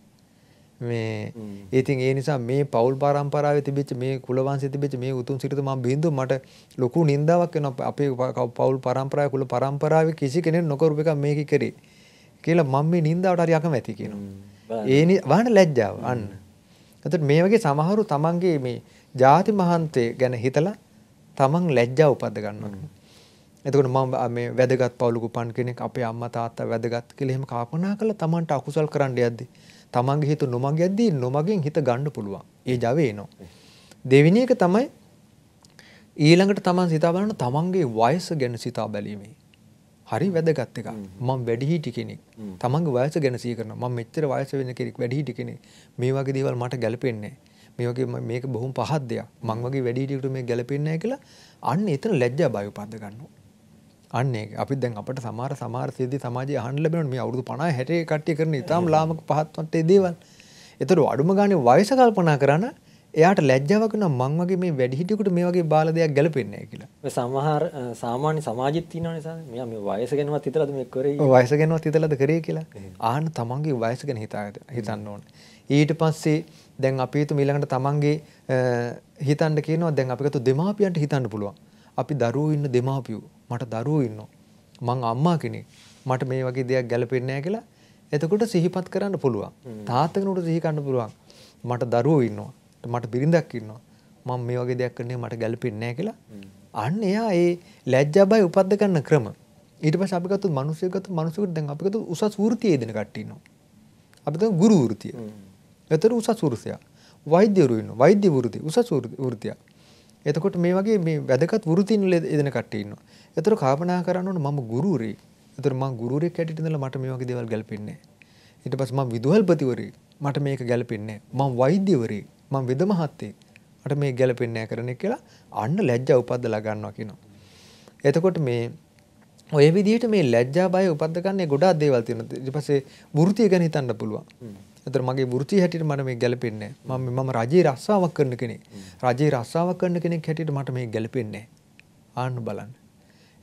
මේ ඉතින් ඒ නිසා මේ පවුල් පරම්පරාවේ තිබිච්ච මේ කුල වංශයේ තිබිච්ච මේ උතුම් සිරිත මම බින්දුව මට ලොකු නින්දාවක් වෙනවා අපේ පවුල් පරම්පරාවේ කුල පරම්පරාවේ කිසි කෙනෙක් නොකරපු එකක් මේක කරේ කියලා මම මේ නින්දාවට හරි අකමැති කියනවා. ඒ වහන ලැජ්ජාව අන්න. එතකොට මේ වගේ සමහරු තමන්ගේ මේ ಜಾති මහන්තේ ගැන හිතලා තමන් ලැජ්ජාව උපද ගන්නවා. එතකොට මම මේ වැදගත් පවුලක උපන් කෙනෙක් අපේ අම්මා තාත්තා වැදගත් කියලා එහෙම කල්පනා කළා Tamanට අකුසල් කරන්න යද්දී තමන්ගේ හිත නොමග යද්දී නොමගෙන් හිත ගන්න පුළුවන්. ඒ Java එනවා. දෙවෙනි එක තමයි ඊළඟට තමන් සිතා බලන තමන්ගේ වයස ගැන සිතා බැලීමේ හරි වැදගත් එකක්. මම වැඩිහිටි කෙනෙක්. තමන්ගේ වයස ගැන සිහි කරනවා. මම මෙච්චර වයස වෙන කෙනෙක් වැඩිහිටි කෙනෙක්. මේ වගේ දේවල් මට ගැලපෙන්නේ මේ වගේ මේක බොහොම පහත් දෙයක්. මං වගේ වැඩිහිටියෙකුට මේ ගැලපෙන්නේ නැහැ කියලා අන්න එතන ලැජ්ජා බය උපද්ද ගන්නවා. අන්නේ අපි දැන් අපට සමාර සමාර සිද්ධි සමාජයේ අහන්න ලැබෙනවා මේ අවුරුදු 50 60 කට්ටිය කරන ඉතාම ලාමක පහත් වත්තේ දේවල්. ඒතර අඩුම ගානේ වයස කල්පනා කරන එයාට ලැජ්ජාවක් වෙනවා මං වගේ මේ වැඩිහිටියෙකුට මේ වගේ බාල දෙයක් ගැලපෙන්නේ නැහැ කියලා. ඔය සමහර සාමාන්‍ය සමාජෙත් තියෙනවනේ සාර. මෙයා මේ වයස ගැනවත් හිතලාද මේ කරේ? ඔය වයස ගැනවත් හිතලාද කරේ කියලා. ආහන තමන්ගේ වයස ගැන හිතාගද හිතන්න ඕනේ. ඊට පස්සේ දැන් අපි හිතමු ඊළඟට තමන්ගේ හිතන්න කියනවා දැන් අපිට දෙමාපියන්ට හිතන්න පුළුවන්. අපි දරුවෝ ඉන්න දෙමාපියෝ මට දරුවෝ ඉන්නවා. මං අම්මා කෙනෙක්. මට මේ වගේ දෙයක් ගැලපෙන්නේ නැහැ කියලා එතකොට සිහිපත් කරන්න පුළුවන්. තාත්තා කෙනෙකුට සිහි කරන්න පුළුවන්. මට දරුවෝ ඉන්නවා. මට බිරිඳක් ඉන්නවා. මම මේ වගේ දෙයක් කරන්නේ මට ගැලපෙන්නේ නැහැ කියලා. අන්න එයා ඒ ලැජ්ජාබය උපද්ද ගන්න ක්‍රම. ඊට පස්සේ අපි ගත්තොත් මිනිස්සුයෙක් ගත්තොත් මිනිස්සුකට දැන් අපි ගත්තොත් උසස් වෘත්තියේ දෙන කට්ටිය ඉන්නවා. අපි ගුරු වෘතිය. එතන උසස් වෘතිය. වෛද්‍යවරු ඉන්නවා. වෛද්‍ය වෘතිය උසස් වෘතිය. එතකොට මේ වගේ මේ වැදගත් වෘතින් යෙදෙන කට්ටිය ඉන්නවා. ඒතර කල්පනා කරන්න ඕන මම ගුරුරේ. ඒතර මම ගුරුරෙක් හැටියට ඉඳලා මට මේ වගේ දේවල් ගැලපෙන්නේ නැහැ. ඊට පස්සේ මම විදුහල්පතිවරේ. මට මේක ගැලපෙන්නේ නැහැ. මම වෛද්‍යවරේ. මම වෙද මහත්තයෙක්. මට මේ ගැලපෙන්නේ නැහැ කරන එක කියලා අන්න ලැජ්ජා උපද්දලා ගන්නවා කියනවා. එතකොට මේ ඔය විදිහට මේ ලැජ්ජා බය උපද්ද ගන්න ගොඩාක් දේවල් තියෙනවා. ඊට පස්සේ වෘතිය ගැන හිතන්න පුළුවන්. එතකොට මගේ වෘත්තිය හැටියට මට මේ ගැලපෙන්නේ නැහැ. මම මම රජයේ රස්සාවක් කරන කෙනෙක්. රජයේ රස්සාවක් කරන කෙනෙක් හැටියට මට මේ ගැලපෙන්නේ නැහැ. ආන්න බලන්න.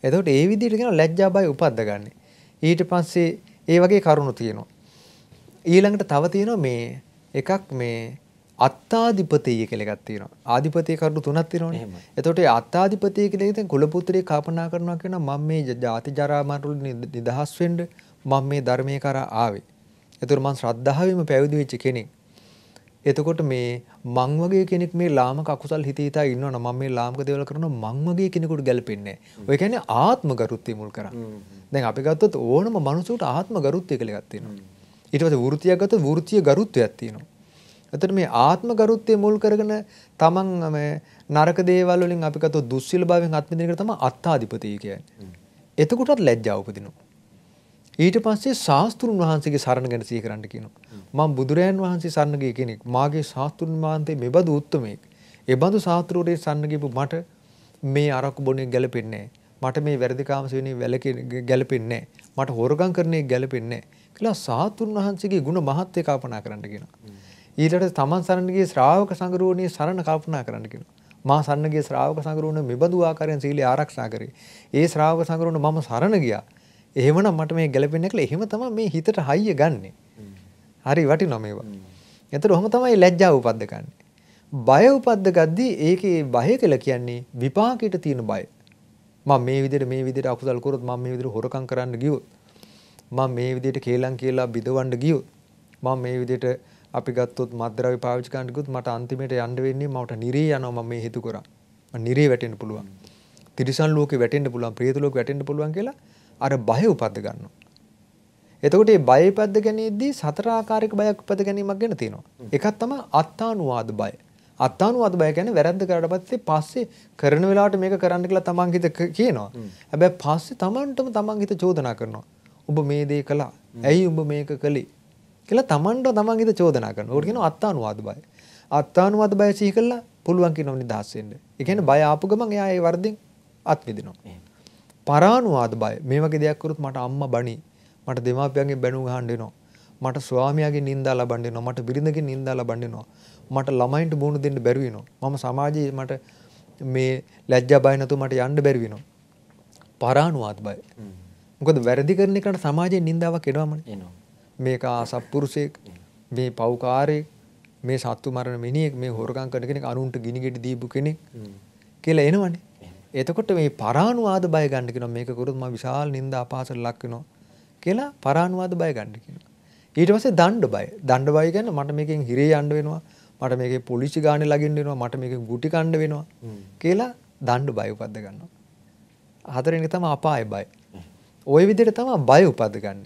එතකොට ඒ විදිහට කියන ලැජ්ජා බය උපද්දගන්නේ. ඊට පස්සේ ඒ වගේ කරුණු තියෙනවා. ඊළඟට තව තියෙනවා මේ එකක් මේ අත්තාධිපතිය කියලා එකක් තියෙනවා. ආධිපතිය කරුණු තුනක් තියෙනවනේ. එතකොට ඒ අත්තාධිපතිය කියලා ඉතින් කුලපුත්‍රය කල්පනා කරනවා කියනවා මම මේ ජාති ජරා මරණ නිදහස් වෙන්න මම මේ ධර්මයේ කරා ආවේ. එතකොට මං ශ්‍රද්ධාවෙම පැවිදි වෙච්ච කෙනෙක්. එතකොට මේ මං වගේ කෙනෙක් මේ ලාමක අකුසල් හිතේ ඉතා ඉන්නවනම් මම මේ ලාමක දේවල් කරනවා මං වගේ කෙනෙකුට ගැලපෙන්නේ නැහැ. ඔය කියන්නේ ආත්ම ගරුත්වය මුල් කරන්. දැන් අපි ගත්තොත් ඕනම මනුස්සයෙකුට ආත්ම ගරුත්වය කියලා එකක් තියෙනවා. ඊට පස්සේ වෘත්තියක් ගත්තොත් වෘත්තීය ගරුත්වයක් තියෙනවා. එතකොට මේ ආත්ම ගරුත්වය මුල් කරගෙන තමන් මේ නරක දේවල් වලින් අපි ගත්තොත් දුස්සීල භාවයෙන් අත්මිදින එක තමයි අත්තාධිපති කියන්නේ. එතකොටත් ලැජ්ජාව උපදිනවා. ඊට පස්සේ ශාස්තෘන් වහන්සේගේ සරණ ගැන සිහි කරන්න කියනවා. මම බුදුරයන් වහන්සේ සරණ ගිය කෙනෙක්. මාගේ ශාස්තෘන් වහන්සේ මෙබඳු උත්මයෙක්. ඒ බඳු ශාස්ත්‍රෝරේ සරණ ගියපු මට මේ අරක්කු බොනේ ගැලපෙන්නේ මට මේ වැරදිකාම සෙවෙනේ වැලකේ ගැලපෙන්නේ මට හොරගම් කරන්නේ ගැලපෙන්නේ කියලා ශාස්තෘන් වහන්සේගේ ಗುಣ මහත්ය කල්පනා කරන්න කියනවා. ඊළඟට තමන් සරණ ගිය ශ්‍රාවක සංගරුවනේ සරණ කල්පනා කරන්න කියනවා. මා සරණගේ ශ්‍රාවක සංගරුණ මෙබඳු ආකාරයෙන් සීලය ආරක්ෂා කරේ. ඒ ශ්‍රාවක සංගරුණ මම සරණ ගියා. එහෙමනම් මට මේ ගැලපෙන්නේ කියලා එහෙම තමයි මේ හිතට හයිය ගන්නෙ. හරි වටිනවා මේවා. එතකොට ඔහම තමයි ලැජ්ජාව උපද්ද ගන්න. බය උපද්ද ගද්දී ඒකේ බය කියලා කියන්නේ විපාකයට තියෙන බය. මම මේ විදිහට මේ විදිහට අකුසල් කරොත් මම මේ විදිහට හොරකම් කරන්න ගියොත් මම මේ විදිහට කේලම් කියලා බිදවන්න ගියොත් මම මේ විදිහට අපි ගත්තොත් මද්ද්‍රව්‍ය පාවිච්චි කරන්න ගියොත් මට අන්තිමට යන්න වෙන්නේ මවට නිරේ යනවා මම මේ හේතු කරා. මම නිරේ වැටෙන්න පුළුවන්. තිරිසන් ලෝකේ වැටෙන්න පුළුවන්, ප්‍රේත ලෝකේ වැටෙන්න පුළුවන් කියලා අර බය උපද්ද ගන්නවා. එතකොට මේ බය උපද්ද ගැනීමදී සතර ආකාරයක බයක් උපද ගැනීමක් ගැන තියෙනවා. එකක් තමයි අත්තානුවාද බය. අත්තානුවාද බය කියන්නේ වැරද්ද කරාට පස්සේ කරන වෙලාවට මේක කරන්න කියලා තමන් හිත කියනවා. හැබැයි පස්සේ තමන්ටම තමන් හිත චෝදනා කරනවා. ඔබ මේ දේ කළා. ඇයි ඔබ මේක කළේ? කියලා තමන්ට තමන් හිත චෝදනා කරනවා. ඒකට කියනවා අත්තානුවාද බය. අත්තානුවාද බය සිහි කළා පුළුවන් කියනවා නිදහස් වෙන්න. ඒ කියන්නේ බය ආපු ගමන් එයා ඒ වර්ධින් අත් විදිනවා. පරානුවාද බය මේ වගේ දෙයක් කරුත් මට අම්මා බණි මට දෙමාපියන්ගෙන් බැනුම් අහන්න එනවා මට ස්වාමියාගෙන් නින්දා ලබන්න එනවා මට බිරිඳගෙන් නින්දා ලබන්න එනවා මට ළමයින්ට බොණු දෙන්න බැරි වෙනවා මම සමාජයේ මට මේ ලැජ්ජා බය නැතුව මට යන්න බැරි වෙනවා පරානුවාද බය මොකද වැරදි කරන එකට සමාජයෙන් නින්දාවක් එනවමනේ එනවා මේක ආසප්පුරුෂයෙක් මේ පව්කාරයෙක් මේ සත්තු මරණ මිනිහෙක් මේ හොරකම් කරන කෙනෙක් අනුන්ට ගිනි ගෙඩි දීපු කෙනෙක් කියලා එනවනේ එතකොට මේ පරානුවාද බය ගන්න කියනවා මේක කරුවොත් මම විශාල නිନ୍ଦා අපහාසට ලක් වෙනවා කියලා පරානුවාද බය ගන්න කියනවා. ඊට පස්සේ දණ්ඩ බය. දණ්ඩ බය කියන්නේ මට මේකෙන් හිරේ යන්න වෙනවා. මට මේකේ පොලිසි ගානේ ලගින්න වෙනවා. මට මේකෙන් ගුටි කන්න වෙනවා කියලා දණ්ඩ බය උපද්ද ගන්නවා. හතරෙනි තමයි අපාය බය. ওই විදිහට තමයි බය උපද්ද ගන්න.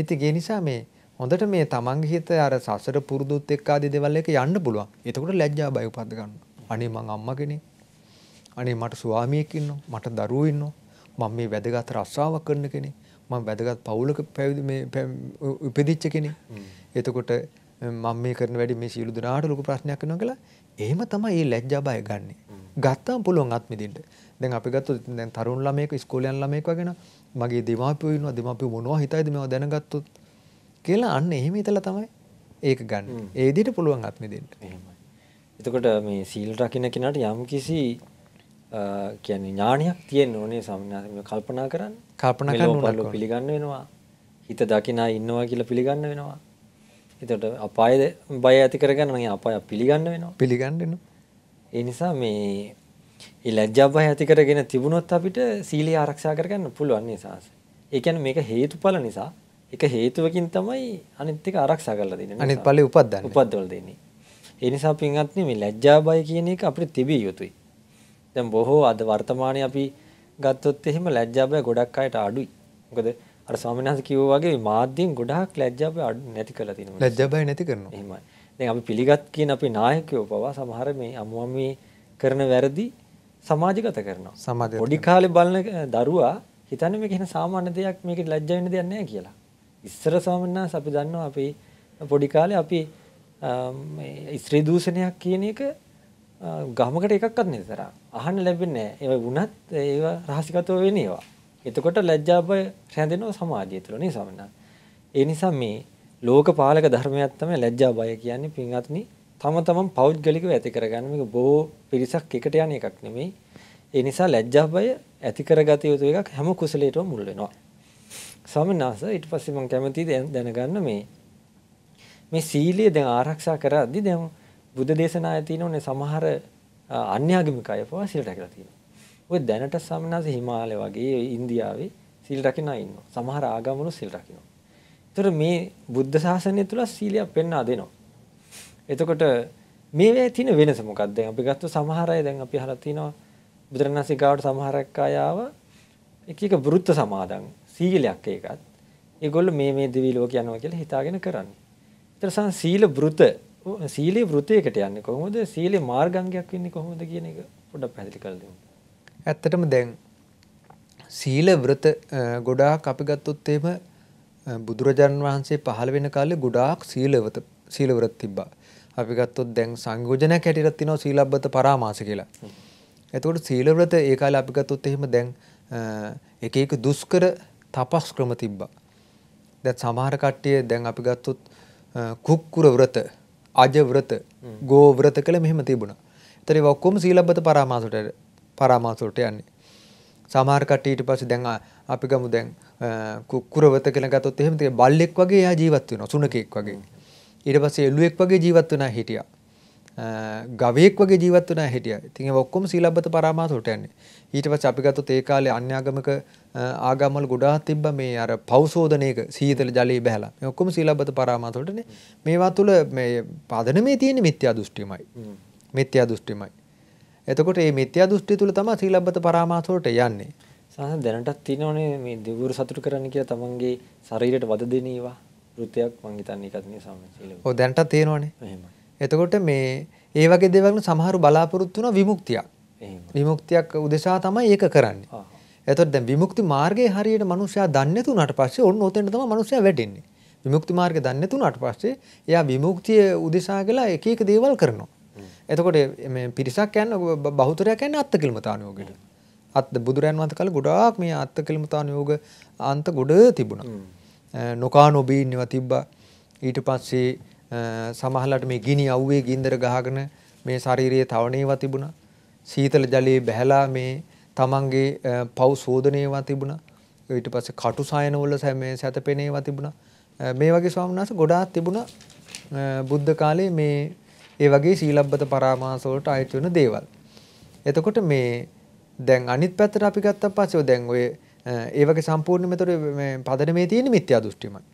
ඉතින් ඒ නිසා මේ හොඳට මේ තමන්ගේ හිත අර සසර පුරුදුත් එක්ක ආදී දේවල් එක යන්න පුළුවන්. එතකොට ලැජ්ජා බය උපද්ද ගන්නවා. අනේ මං අම්මා කෙනෙක්. අනේ මට ස්වාමියෙක් ඉන්නවා මට දරුවෝ ඉන්නවා මම මේ වැදගත් රස්සාවක් කරන කෙනෙක් මම වැදගත් පවුලක පැවිදි මේ උපදිච්ච කෙනෙක් එතකොට මම මේ කරන වැඩි මේ සියලු දෙනාට ලොකු ප්‍රශ්නයක් වෙනවා කියලා එහෙම තමයි මේ ලැජ්ජා බය ගන්නෙ ගත්තාම පුළුවන් අත් මිදින්න දැන් අපි ගත්තොත් දැන් තරුණ ළමයෙක් ඉස්කෝලේ යන ළමයෙක් වගේ නේද මගේ දෙමාපියෝ ඉන්නවා දෙමාපියෝ මොනවා හිතයිද මේවා දැනගත්තොත් කියලා අන්න එහෙම හිතලා තමයි ඒක ගන්න. ඒ විදිහට පුළුවන් අත්මෙ දෙන්න. එහෙමයි. එතකොට මේ සීල් රකින්න කෙනාට යම්කිසි කියන ඥානයක් තියෙන්න ඕනේ සමනාසම කල්පනා කරන්න කල්පනා කරන්න පිළිගන්න වෙනවා හිත දකිනා ඉන්නවා කියලා පිළිගන්න වෙනවා එතකොට අපායද බය ඇති කරගන්න නම් අපාය පිළිගන්න වෙනවා පිළිගන්න වෙනවා ඒ නිසා මේ ඒ ලැජ්ජා බය ඇති කරගෙන තිබුණොත් අපිට සීලය ආරක්ෂා කරගන්න පුළුවන් නිසාස ඒ කියන්නේ මේක හේතුඵල නිසා එක හේතුවකින් තමයි අනිත් එක ආරක්ෂා කරලා දෙන්නේ අනිත් ඵලෙ උපද්දන්නේ උපද්දවල දෙන්නේ ඒ නිසා පින්වත්නි මේ ලැජ්ජා බය කියන එක අපිට තිබිය යුතුයි දැන් බොහෝ අද වර්තමානයේ අපි ගත්තොත් එහෙම ලැජ්ජා ගොඩක් අයට අඩුයි. මොකද අර ස්වාමීන් වහන්සේ කිව්වා වගේ මාධ්‍යෙන් ගොඩාක් ලැජ්ජා බය නැති කරලා තිනවා. ලැජ්ජා බය නැති කරනවා. එහෙමයි. දැන් අපි පිළිගත් කියන අපේ නායකයෝ පවා සමහර මේ අමුමමී කරන වැරදි සමාජගත කරනවා. සමාජ පොඩි කාලේ බලන දරුවා හිතන්නේ මේක එහෙන සාමාන්‍ය දෙයක් මේකට ලැජ්ජා වෙන්න දෙයක් නැහැ කියලා. ඉස්සර ස්වාමීන් වහන්සේ අපි දන්නවා අපි පොඩි කාලේ අපි මේ ස්ත්‍රී දූෂණයක් කියන එක ගහමකට එකක්වත් නිතර අහන්න ලැබෙන්නේ නැහැ. ඒ වුණත් ඒව රහසිගතව වෙන ඒවා. එතකොට ලැජ්ජාව රැඳෙනවා සමාජය තුළ නේ සමන. ඒ නිසා මේ ලෝකපාලක ධර්මයක් තමයි ලැජ්ජා බය කියන්නේ පින්වත්නි. තම තමන් පෞද්ගලිකව ඇති කරගන්න මේක බොහෝ පිරිසක් එකට යන එකක් නෙමෙයි. ඒ නිසා ලැජ්ජා බය ඇති කරගත යුතු එකක් හැම කුසලයකටම මුල් වෙනවා. ස්වාමිනාස ඊට පස්සේ මම කැමතියි දැනගන්න මේ මේ සීලය දැන් ආරක්ෂා කරද්දී දැන් බුද්ධ දේශනා ඇතිනෝනේ සමහර අන්‍යාගමික අය පවා සිල් රැකලා තියෙනවා. ඔය දැනට සමනාස හිමාලය වගේ ඉන්දියාවේ සිල් රකිනා ඉන්නවා. සමහර ආගම්වල සිල් රකිනවා. ඒතර මේ බුද්ධ ශාසනය තුල සීලයක් පෙන්වා දෙනවා. එතකොට මේවැය තියෙන වෙනස මොකක්ද? දැන් අපි ගත්ත සමහර අය දැන් අපි අහලා තිනවා බුදුරණන්සේ ගාවට සමහරක් අය ආව එක එක වෘත්ත සමාදන් සීලයක් ඒකත්. ඒගොල්ලෝ මේ මේ දිවි ලෝක යනවා කියලා හිතාගෙන කරන්නේ. ඒතර සම් සීල වෘත සීලේ වෘතයකට යන්නේ කොහොමද සීලේ මාර්ගංගයක් වෙන්නේ කොහොමද කියන එක පොඩක් පැහැදිලි කරලා දෙන්න. ඇත්තටම දැන් සීල වෘත ගොඩාක් අපි ගත්තොත් එහෙම බුදුරජාණන් වහන්සේ පහළ වෙන කාලේ ගොඩාක් සීලවත සීලවෘත තිබ්බා. අපි ගත්තොත් දැන් සංයෝජනයක් හැටියට තියෙනවා සීලබ්බත පරාමාස කියලා. එතකොට සීලවෘත ඒ කාලේ අපි ගත්තොත් එහෙම දැන් එක එක දුෂ්කර තපස් ක්‍රම තිබ්බා. දැන් සමහර කට්ටිය දැන් අපි ගත්තොත් කුක්කුර වෘත අජව්‍රත ගෝව්‍රත කළ මෙහෙම තිබුණා. එතන ඔක්කොම සීලබ්බත පරාමාසයට පරාමාසයට යන්නේ. සමහර කට්ටිය ඊට පස්සේ දැන් අපි ගමු දැන් කුක්කුරවත කියලා ගත්තොත් එහෙම තිය බල්ලෙක් වගේ එයා ජීවත් වෙනවා සුනකෙක් වගේ. ඊට පස්සේ එළුවෙක් වගේ ජීවත් වෙනා හිටියා. ගවයෙක් වගේ ජීවත් වුණා හිටියා. ඉතින් ඒ ඔක්කොම සීලබ්බත පරාමාසයට යන්නේ. ඊට පස්සේ අපි ගත්තොත් ඒ කාලේ අන්‍යාගමක ආගම්වල ගොඩාක් තිබ්බ මේ අර පෞසෝදනයක සීතල ජලයේ බහැලා. මේ ඔක්කොම සීලබ්බත පරාමාසයටනේ. මේවා තුල මේ පාදනමේ තියෙන මිත්‍යා දෘෂ්ටියමයි. මිත්‍යා දෘෂ්ටියමයි. එතකොට මේ මිත්‍යා දෘෂ්ටිය තුල තමයි සීලබ්බත පරාමාසයට යන්නේ. සාහන දැනටත් තියෙනවනේ මේ දෙවිවරු සතුටු කරන්න කියලා තමන්ගේ ශරීරයට වද දෙන ඒවා වෘතයක් මං හිතන්නේ එකක් නේ සාමාන්‍ය සීලබ්බත. ඔව් දැනටත් තියෙනවනේ. එහෙමයි. එතකොට මේ ඒ වගේ දෙවල්න සමහරු බලාපොරොත්තු වන විමුක්තියක් විමුක්තියක් උදෙසා තමයි ඒක කරන්න එතොට දැ විමුක්ති මාර්ගය හරියට මනුෂයා දන්නතු නට පස්සේ ඔන්න ොතෙන්ට තම මනුෂය වැටෙන්නේ විමුක්ති මාර්ග දන්නතු නට පස්සේ එයා විමුක්තිය උදෙසා කලා එක එක දේවල් කරනවා. එතකොට පිරිසක් යන්න බෞතරයක් යන්න අත්ත කිල්මතානයෝගට අත් බුදුරන් වන්ත කල ගොඩාක් මේ අත්ත කිල්මතානයෝග අන්ත ගොඩ තිබුණ. නොකා නොබීන්නව තිබ්බා ඊට පස්සේ සමහරලාට මේ ගිනි අවුවේ ගින්දර ගහගෙන මේ ශාරීරියේ තවණේවා තිබුණා. සීතල ජලයේ බැහැලා මේ තමන්ගේ පව් සෝදනේවා තිබුණා. ඊට පස්සේ කටු සායනවල මේ සැතපෙනේවා තිබුණා. මේ වගේ ස්වාමීන් ගොඩාක් තිබුණා බුද්ධ කාලේ මේ ඒ වගේ සීලබ්බත පරාමාස වලට අයිති වෙන දේවල්. එතකොට මේ දැන් අනිත් පැත්තට අපි ගත්තා පස්සේ දැන් ඔය ඒ වගේ සම්පූර්ණ මෙතන මේ පදනමේ තියෙන මිත්‍යා දෘෂ්ටිමයි.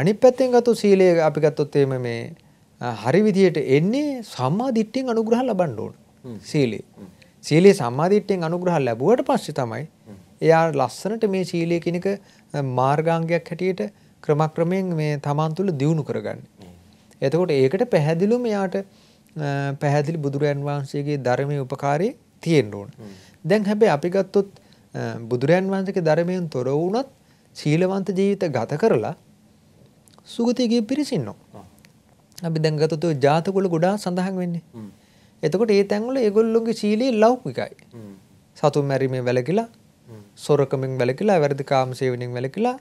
අනිත් පැත්තෙන් ගත්තොත් සීලය අපි ගත්තොත් එimhe මේ හරි විදියට එන්නේ සම්මා දිට්ඨියෙන් අනුග්‍රහ ලබන්න ඕන. සීලේ. සීලේ සම්මා දිට්ඨියෙන් අනුග්‍රහ ලැබුවට පස්සේ තමයි එයා ලස්සනට මේ සීලය කියන එක මාර්ගාංගයක් හැටියට ක්‍රමක්‍රමයෙන් මේ තමන් තුළ දියුණු කරගන්නේ. එතකොට ඒකට පැහැදිලිවම එයාට පැහැදිලි බුදුරයන් වහන්සේගේ ධර්මයේ උපකාරය තියෙන්න ඕන. දැන් හැබැයි අපි ගත්තොත් බුදුරයන් වහන්සේගේ ධර්මයෙන් තොර වුණත් සීලවන්ත ජීවිත ගත කරලා සුගතියගේ පිරිසින්නවා. අපි දැන් ගත්තොත් ඔය ජාතකවල ගොඩාක් සඳහන් වෙන්නේ. එතකොට ඒ තැන්වල ඒගොල්ලෝගේ සීලයේ ලෞකිකයි. සතුන් මැරීමෙන් වැළකීලා, සොරකමින් වැළකීලා, වැරදි කාම සේවනයෙන් වැළකීලා,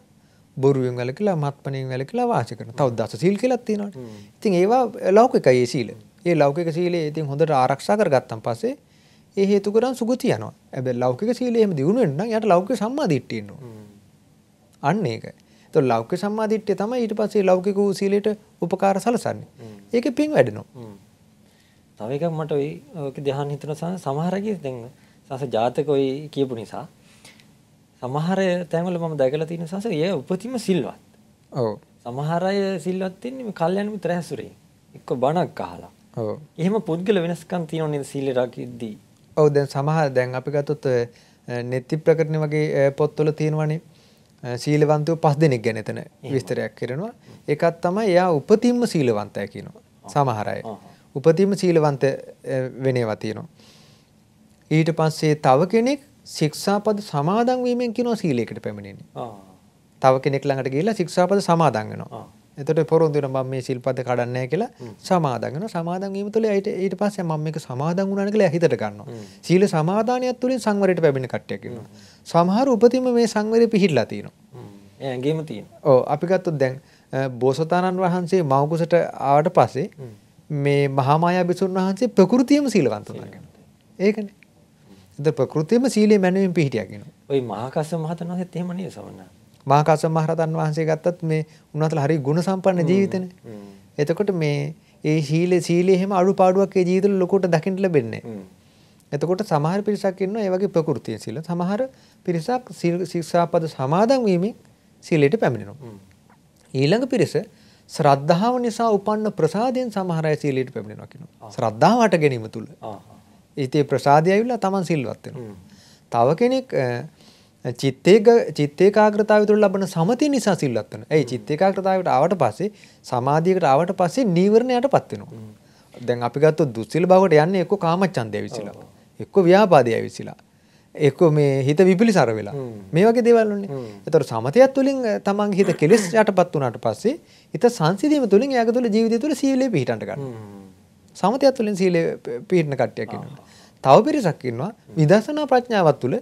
බොරුවෙන් වැළකීලා, මත්පැනින් වැළකීලා වාසය කරන. තව දස සීල් කියලා තියෙනවානේ. ඉතින් ඒවා ලෞකිකයි ඒ සීල. ඒ ලෞකික සීලය ඉතින් හොඳට ආරක්ෂා කරගත්තන් පස්සේ ඒ හේතු කරන් සුගතිය යනවා. හැබැයි ලෞකික සීලය එහෙම දිනු වෙන්න නම් යාට ලෞකික සම්මාදිට්ඨිය ඉන්න ඕන. අන්න ඒකයි. එතකොට ලෞකික සම්මාදිට්ඨිය තමයි ඊට පස්සේ ලෞකික වූ සීලයට උපකාර සලසන්නේ. ඒකේ පින් වැඩෙනවා. තව එකක් මට ওই ඔක ධ්‍යාන හිතන සමහර අය දැන් සංස ජාතක ওই කියපු නිසා සමහර තැන්වල මම දැකලා තියෙන සංස ඒ උපතිම සිල්වත්. ඔව්. සමහර අය සිල්වත් වෙන්නේ මේ කල්යන මිත්‍ර හැසුරේ. එක්ක බණක් අහලා. ඔව්. එහෙම පුද්ගල වෙනස්කම් තියෙනව නේද සීල රකිද්දී. ඔව් දැන් සමහර දැන් අපි ගත්තොත් නෙත්ති ප්‍රකරණ වගේ පොත්වල තියෙනවනේ සීලවන්තව පස් දෙනෙක් ගැන එතන විස්තරයක් කරනවා. එකත් තමයි එයා උපතින්ම සීලවන්තය කියනවා. සමහර අය. උපතින්ම සීලවන්ත වෙනේවා තියෙනවා. ඊට පස්සේ තව කෙනෙක් ශික්ෂාපද සමාදන් වීමෙන් කියනවා සීලයකට පැමිණෙන්නේ. තව කෙනෙක් ළඟට ගිහිල්ලා ශික්ෂාපද සමාදන් වෙනවා. එතකොට පොරොන්දු වෙනවා මම මේ සිල්පද කඩන්නේ නැහැ කියලා සමාදන් වෙනවා. සමාදන් වීම තුළ ඊට ඊට පස්සේ මම මේක සමාදන් වුණා නේ කියලා හිතට ගන්නවා. සීල සමාදානියත් තුළින් සංවරයට පැමිණ කට්ටියක් ඉන්නවා. සමහර උපතින්ම මේ සංවරය පිහිටලා තියෙනවා. ඒ ඇඟේම තියෙනවා. ඔව් අපි ගත්තොත් දැන් බෝසතාණන් වහන්සේ මව්කුසට ආවට පස්සේ මේ මහාමායා බිසුන් වහන්සේ ප්‍රകൃතියම සීලවන්ත වුණා කියන්නේ. ඒකනේ. ඉතින් ප්‍රകൃතියම සීලයේ මැනවීම පිහිටියා කියනවා. ওই මහාකස්ස මහතන් වහන්සේත් එහෙම නේද සවන්නා? මහා කස්සප මහ රහතන් වහන්සේ ගත්තත් මේ උන්වහන්සේලා හරි ගුණ සම්පන්න ජීවිතනේ. එතකොට මේ ඒ සීලේ සීලේ හැම අඩුපාඩුවක් ඒ ජීවිතවල ලොකුට දකින්න ලැබෙන්නේ එතකොට සමහර පිරිසක් ඉන්නවා ඒ වගේ ප්‍රകൃතිය සීල. සමහර පිරිසක් ශික්ෂාපද සමාදන් වීමෙන් සීලයට පැමිණෙනවා. ඊළඟ පිරිස ශ්‍රද්ධාව නිසා උපන්න ප්‍රසාදයෙන් සමහර අය සීලයට පැමිණෙනවා කියනවා. ශ්‍රද්ධාව හට ගැනීම තුල. ඉතින් ප්‍රසාදය ඇවිල්ලා Taman සිල්වත් වෙනවා. තව කෙනෙක් චිත්තේක චිත්තේකාග්‍රතාවය තුළ ලබන සමතිය නිසා සිල්වත් වෙනවා. ඒ චිත්තේකාග්‍රතාවයට ආවට පස්සේ සමාධියකට ආවට පස්සේ නීවරණයටපත් වෙනවා. දැන් අපි ගත්තොත් දුස්සීල භවකට යන්නේ එක්ක කාමච්ඡන්දය විසිලා. එක්ක ව්‍යාපාදය විසිලා. එක්ක මේ හිත විපිලිසර වෙලා. මේ වගේ දේවල් වලනේ. ඒතර සමතියත් තුළින් තමන්ගේ හිත කෙලෙස් යටපත් වුණාට පස්සේ හිත සංසිඳීම තුළින් එයාගේ තුළ ජීවිතය තුළ සීලය පිහිටන්ට ගන්නවා. සමතියත් තුළින් සීලය පිහිටන කට්ටියක් ඉන්නවා. තව පිරිසක් ඉන්නවා විදර්ශනා ප්‍රඥාවත් තුළ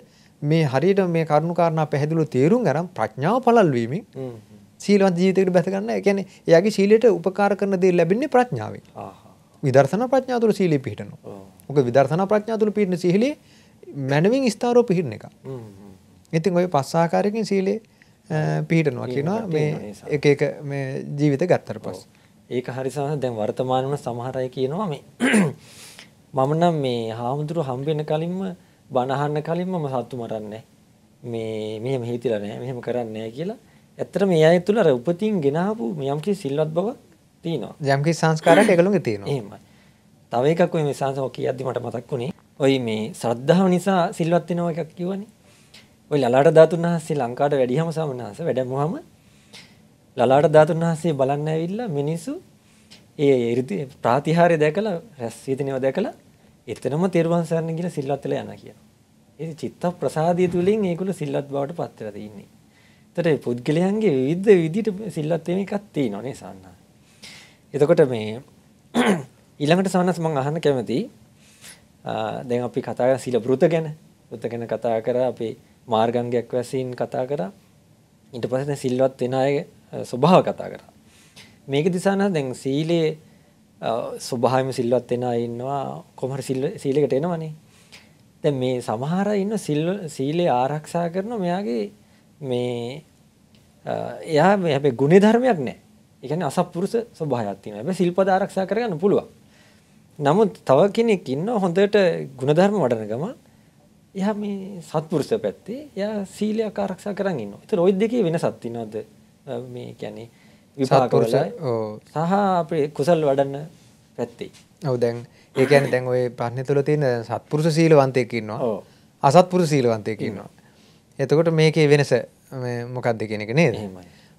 මේ හරියට මේ කරුණු කාරණා පැහැදිලිව තේරුම් අරන් ප්‍රඥාව පළල් වීමෙන් සීලවත් ජීවිතයකට බැස ගන්න. ඒ කියන්නේ එයාගේ සීලයට උපකාර කරන දේ ලැබෙන්නේ ප්‍රඥාවෙන්. විදර්ශනා ප්‍රඥාව තුළ සීලය පිහිටනවා. මොකද විදර්ශනා ප්‍රඥාව තුළ පිහිටන සීලයේ මනවින් ස්ථාරෝ පිහිටන එක. ඉතින් ওই පස් ආකාරයකින් සීලය පිහිටනවා කියනවා මේ එක එක මේ ජීවිත ගත්තට පස්සේ. ඒක හරි සමහර දැන් වර්තමාන වන සමහර අය කියනවා මේ මම නම් මේ හාමුදුරු හම්බ වෙන කලින්ම බණහන්න කලින් මම සත්තු මරන්නේ මේ මෙහෙම හිතිලා නෑ මෙහෙම කරන්නේ නෑ කියලා ඇත්තට මේ අය තුල අර උපතින් ගෙනාවු යම්කි සිල්වත් බවක් තියෙනවා යම්කි සංස්කාරයක් ඒගොල්ලෝගේ තියෙනවා එහෙමයි තව එකක් ඔය මේ සංසෝ කියද්දි මට මතක් වුණේ ඔයි මේ ශ්‍රද්ධාව නිසා සිල්වත් වෙනවා එකක් කියවනේ ඔය ලලාට ධාතුන් වහන්සේ ලංකාවට වැඩිහම සමනහස වැඩමුවම ලලාට ධාතුන් වහන්සේ බලන්න ඇවිල්ලා මිනිස්සු ඒ ඍති ප්‍රාතිහාර්ය දැකලා රැස් සීතනව දැකලා එතනම තෙරුවන් සරණ කියලා සිල්වත් වෙලා යනවා කියනවා. ඒ චිත්ත ප්‍රසාදිය තුලින් ඒගොල්ලෝ සිල්වත් බවට පත් වෙලා තින්නේ. ඒතර පුද්ගලයන්ගේ විවිධ විදිහට සිල්වත් වීම එකක් තියෙනවා නේ සන්නා. එතකොට මේ ඊළඟට සවනස් මම අහන්න කැමති දැන් අපි කතා කරා සීල වෘත ගැන. වෘත ගැන කතා කරා අපි මාර්ගංගයක් වශයෙන් කතා කරා. ඊට පස්සේ සිල්වත් වෙන අය ස්වභාව කතා කරා. මේක දිසාන දැන් සීලයේ ස්වභාවයෙන්ම සිල්වත් වෙන අය ඉන්නවා කොහොම හරි සීලයකට එනවනේ. දැන් මේ සමහර අය ඉන්න සීලය ආරක්ෂා කරන මෙයාගේ මේ එයා මේ හැබැයි ගුණ ධර්මයක් නැහැ. ඒ කියන්නේ අසත්පුරුෂ ස්වභාවයක් තියෙනවා. හැබැයි සිල්පද ආරක්ෂා කරගන්න පුළුවන්. නමුත් තව කෙනෙක් ඉන්න හොඳට ගුණ ධර්ම වඩන ගමන් එයා මේ සත්පුරුෂ පැත්තේ එයා සීලයක් ආරක්ෂා කරන් ඉන්නවා. ඒතර ওই දෙකේ වෙනසක් තියෙනවද? මේ කියන්නේ විපාකවල සහ අපේ කුසල් වඩන්න පැත්තේ. ඔව් දැන් ඒ කියන්නේ දැන් ওই ප්‍රශ්නේ තුල තියෙන සත්පුරුෂ සීලවන්තයෙක් ඉන්නවා. අසත්පුරුෂ සීලවන්තයෙක් ඉන්නවා. එතකොට මේකේ වෙනස මොකක්ද කියන එක නේද?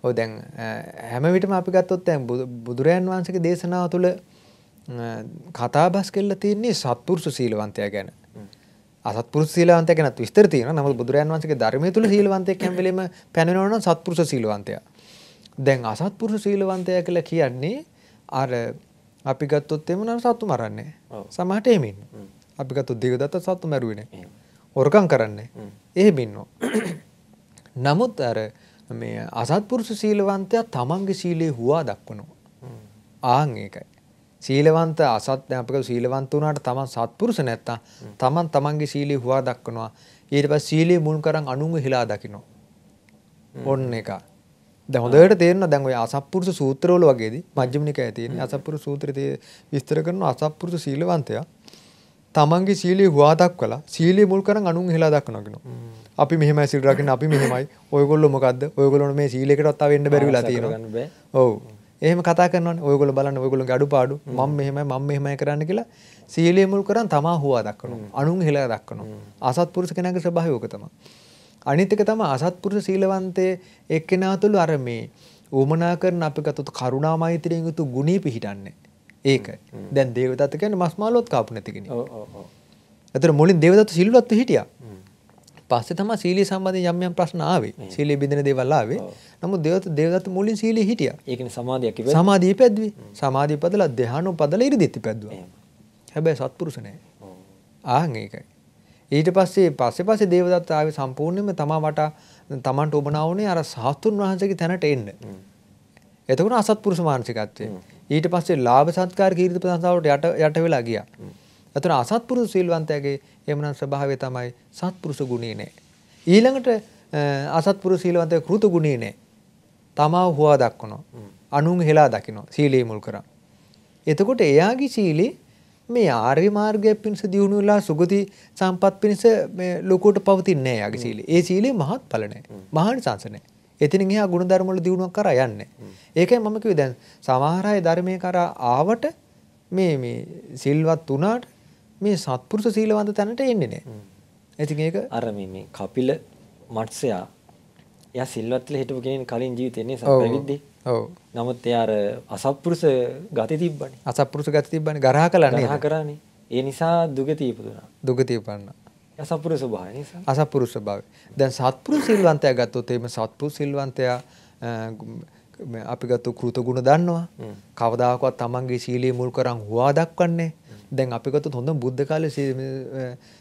ඔව් දැන් හැම විටම අපි ගත්තොත් දැන් බුදුරයන් වහන්සේගේ දේශනාව තුළ කතාබස් කියලා තියෙන්නේ සත්පුරුෂ සීලවන්තයා ගැන. අසත්පුරුෂ සීලවන්තයා ගැනත් විස්තර තියෙනවා. නමුත් බුදුරයන් වහන්සේගේ ධර්මයේ තුල සීලවන්තයෙක් හැම වෙලෙම පැනවෙනවා නම් සත්පුරුෂ සීලවන්තයා. දැන් අසත්පුරුෂ සීලවන්තය කියලා කියන්නේ අර අපි ගත්තොත් එමන සත්තු මරන්නේ. සමහරට එහෙම ඉන්නවා. අපි ගත්තොත් දීගදත්ත සත්තු මැරුවේ නැහැ. හොරකම් කරන්නේ. එහෙම ඉන්නවා. නමුත් අර මේ අසත්පුරුෂ සීලවන්තයා තමන්ගේ සීලේ හුවා දක්වනවා. ආන් ඒකයි. සීලවන්ත අසත් දැන් අපිට සීලවන්ත වුණාට තමන් සත්පුරුෂ නැත්තම් තමන් තමන්ගේ සීලේ හුවා දක්වනවා. ඊට පස්සේ සීලේ මුල් කරන් අනුන්ව හිලා දකිනවා. ඔන්න එකයි. දැහොඳට තේරන දැන් ඔය අසප්පුරුෂ සූත්‍රවල වගේද මජ්ජිමනිකය තියෙන අසපුරු සූත්‍රය විස්තර කරන අසප්පුරුෂ සීලවන්තයා තමන්ගේ සීලී හවා දක්වලා සීලී මුල් කරන් අනුන් හෙලා දක්වනගෙන. අපි මෙහෙමයි සිල් රකින්න අපි මෙහෙමයි. ඔයගොල්ලෝ මොකද්ද? ඔයගොල්ලෝ මේ සීලයකටවත් ආවෙන්න බැරි වෙලා තියෙනවා. ඔව්. එහෙම කතා කරනවනේ. ඔයගොල්ලෝ බලන්න ඔයගොල්ලෝගේ අඩුපාඩු. මම මෙහෙමයි මම මෙහෙමයි කරන්න කියලා සීලී මුල් කරන් තමා හුවා දක්වනවා. අනුන් හෙලා දක්වනවා. අසත්පුරුෂ කෙනාගේ ස්වභාවය ඕක තමයි. අනිත් එක තමයි අසත්පුරුෂ සීලවන්තයේ එක්කෙනා තුළ අර මේ උමනා කරන අපි ගතොත් කරුණා මෛත්‍රියෙන් යුතු ගුණී පිහිටන්නේ. ඒක. දැන් දේවදත්ත කියන්නේ මස් මාළුවත් කාපු නැති කෙනෙක්. ඔව් ඔව් ඔව්. ඒතර මුලින් දේවදත්ත සිල්වත්ව හිටියා. පස්සේ තමයි සීලී සම්බන්ධයෙන් යම් යම් ප්‍රශ්න ආවේ. සීලී බින්දෙන දේවල් ආවේ. නමුත් දේවදත්ත දේවදත්ත මුලින් සීලී හිටියා. ඒ කියන්නේ සමාධියක් ඉපැද්දුවා. සමාධිය ඉපැද්දුවේ. සමාධිය පදලා ධ්‍යාන උපදලා ඉරිදිත් ඉපැද්දුවා. හැබැයි සත්පුරුෂ නැහැ. ආන් ඒකයි. ඊට පස්සේ පස්සේ පස්සේ දේවදත්ත ආවේ සම්පූර්ණයෙන්ම තමා වටා තමන්ට උබනා වුණේ අර සාස්තුන් වහන්සේගේ තැනට එන්න. එතකොට අසත්පුරුෂ මානසිකත්වය. ඊට පස්සේ ලාභ සත්කාර කීර්ති ප්‍රශංසාවට යට යට වෙලා ගියා. එතන අසත්පුරුෂ සීලවන්තයාගේ එමනම් ස්වභාවය තමයි සත්පුරුෂ ගුණේ නැහැ. ඊළඟට අසත්පුරුෂ සීලවන්තයා කෘත ගුණේ නැහැ. තමාව හුවා දක්වනවා. අනුන් හෙලා දකිනවා. සීලයේ මුල් කරා. එතකොට එයාගේ සීලේ මේ ආර්ය මාර්ගය පිණිස දියුණු වෙලා සුගති සම්පත් පිණිස මේ ලෝකෝට පවතින්නේ නැහැ යාගේ සීලය. ඒ සීලය මහත් ඵල නැහැ. මහානිසංස නැහැ. එතනින් එහා ගුණධර්ම වල දියුණුවක් කරා යන්නේ. ඒකයි මම කිව්වේ දැන් සමහර අය ධර්මයේ කරා ආවට මේ මේ සිල්වත් වුණාට මේ සත්පුරුෂ සීලවන්ත තැනට එන්නේ නැහැ. ඉතින් ඒක අර මේ කපිල මත්ස්‍යයා එයා සිල්වත්ල හිටපු කෙනෙක් කලින් ජීවිතේනේ සම්ප්‍රවිද්දි. ඔව්. නමුත් එයා අර අසත්පුරුෂ ගති තිබ්බනේ. අසත්පුරුෂ ගති තිබ්බනේ ගරහ කළානේ. ගරහ කරානේ. ඒ නිසා දුගති ඉපදුනා. දුගති ඉපන්නා. අසත්පුරුෂ ස්වභාවය නිසා. අසත්පුරුෂ ස්වභාවය. දැන් සත්පුරුෂ සිල්වන්තයා ගත්තොත් එහෙම සත්පුරුෂ සිල්වන්තයා අපි ගත්තු කෘතගුණ දන්නවා. කවදාකවත් තමන්ගේ සීලයේ මුල් කරන් හුවා දක්වන්නේ. දැන් අපි ගත්තොත් හොඳ බුද්ධ කාලේ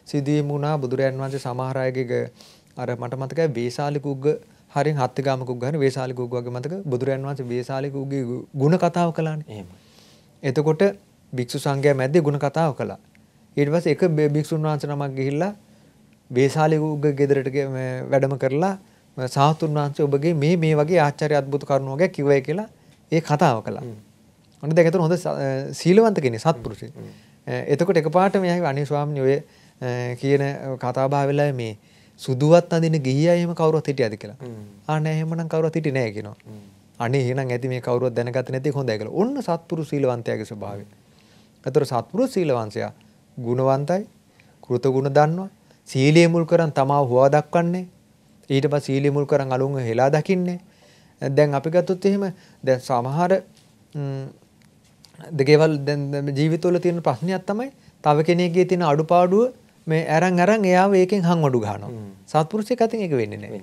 සිදුවීම් වුණා බුදුරයන් වහන්සේ සමහර අයගේ අර මට මතකයි වේසාලි කුග්ග හරින් හත්තිගාමකුක් ගහන වේශාලි කුක් වගේ මතක බුදුරයන් වහන්සේ වේශාලි කුක්ගේ ගුණ කතාව කළානේ. එහෙම. එතකොට භික්ෂු සංඝයා මැද්දේ ගුණ කතාව කළා. ඊට පස්සේ එක භික්ෂුන් වහන්සේ නමක් ගිහිල්ලා වේශාලි කුක්ගේ ගෙදරට වැඩම කරලා සාහතුන් වහන්සේ ඔබගේ මේ මේ වගේ ආචාර්ය අද්භූත කරුණු වගේ කිව්වයි කියලා ඒ කතාව කළා. ඔන්න දැන් අතන හොඳ සීලවන්ත කෙනෙක් සත්පුරුෂයෙක්. එතකොට එකපාරට මෙයා අනේ ස්වාමීන් ඔය කියන කතාබහ වෙලාවේ මේ සුදුවත් අඳින ගිහියා එහෙම කවුරුත් හිටියද කියලා. ආ නෑ එහෙමනම් කවුරුත් හිටියේ නෑ කියනවා. අනේ එහෙනම් ඇති මේ කවුරුත් දැනගත්තේ නැති හොඳයි කියලා. ඔන්න සත්පුරු සීලවන්තයාගේ ස්වභාවය. ඒතර සත්පුරු සීලවන්තයා ගුණවන්තයි, කෘතගුණ දන්නවා, සීලයේ මුල් කරන් තමාව හොවා දක්වන්නේ. ඊට පස්සේ සීලයේ මුල් කරන් අලුන් හෙලා දකින්නේ. දැන් අපි ගත්තොත් එහෙම දැන් සමහර දෙකේවල් දැන් ජීවිතවල තියෙන ප්‍රශ්නයක් තමයි තව කෙනෙක්ගේ තියෙන අඩුපාඩුව මේ ඇරන් අරන් එයා ඒකෙන් හං ඔඩු ගහනවා. සත්පුරුෂයෙක් අතින් ඒක වෙන්නේ නැහැ.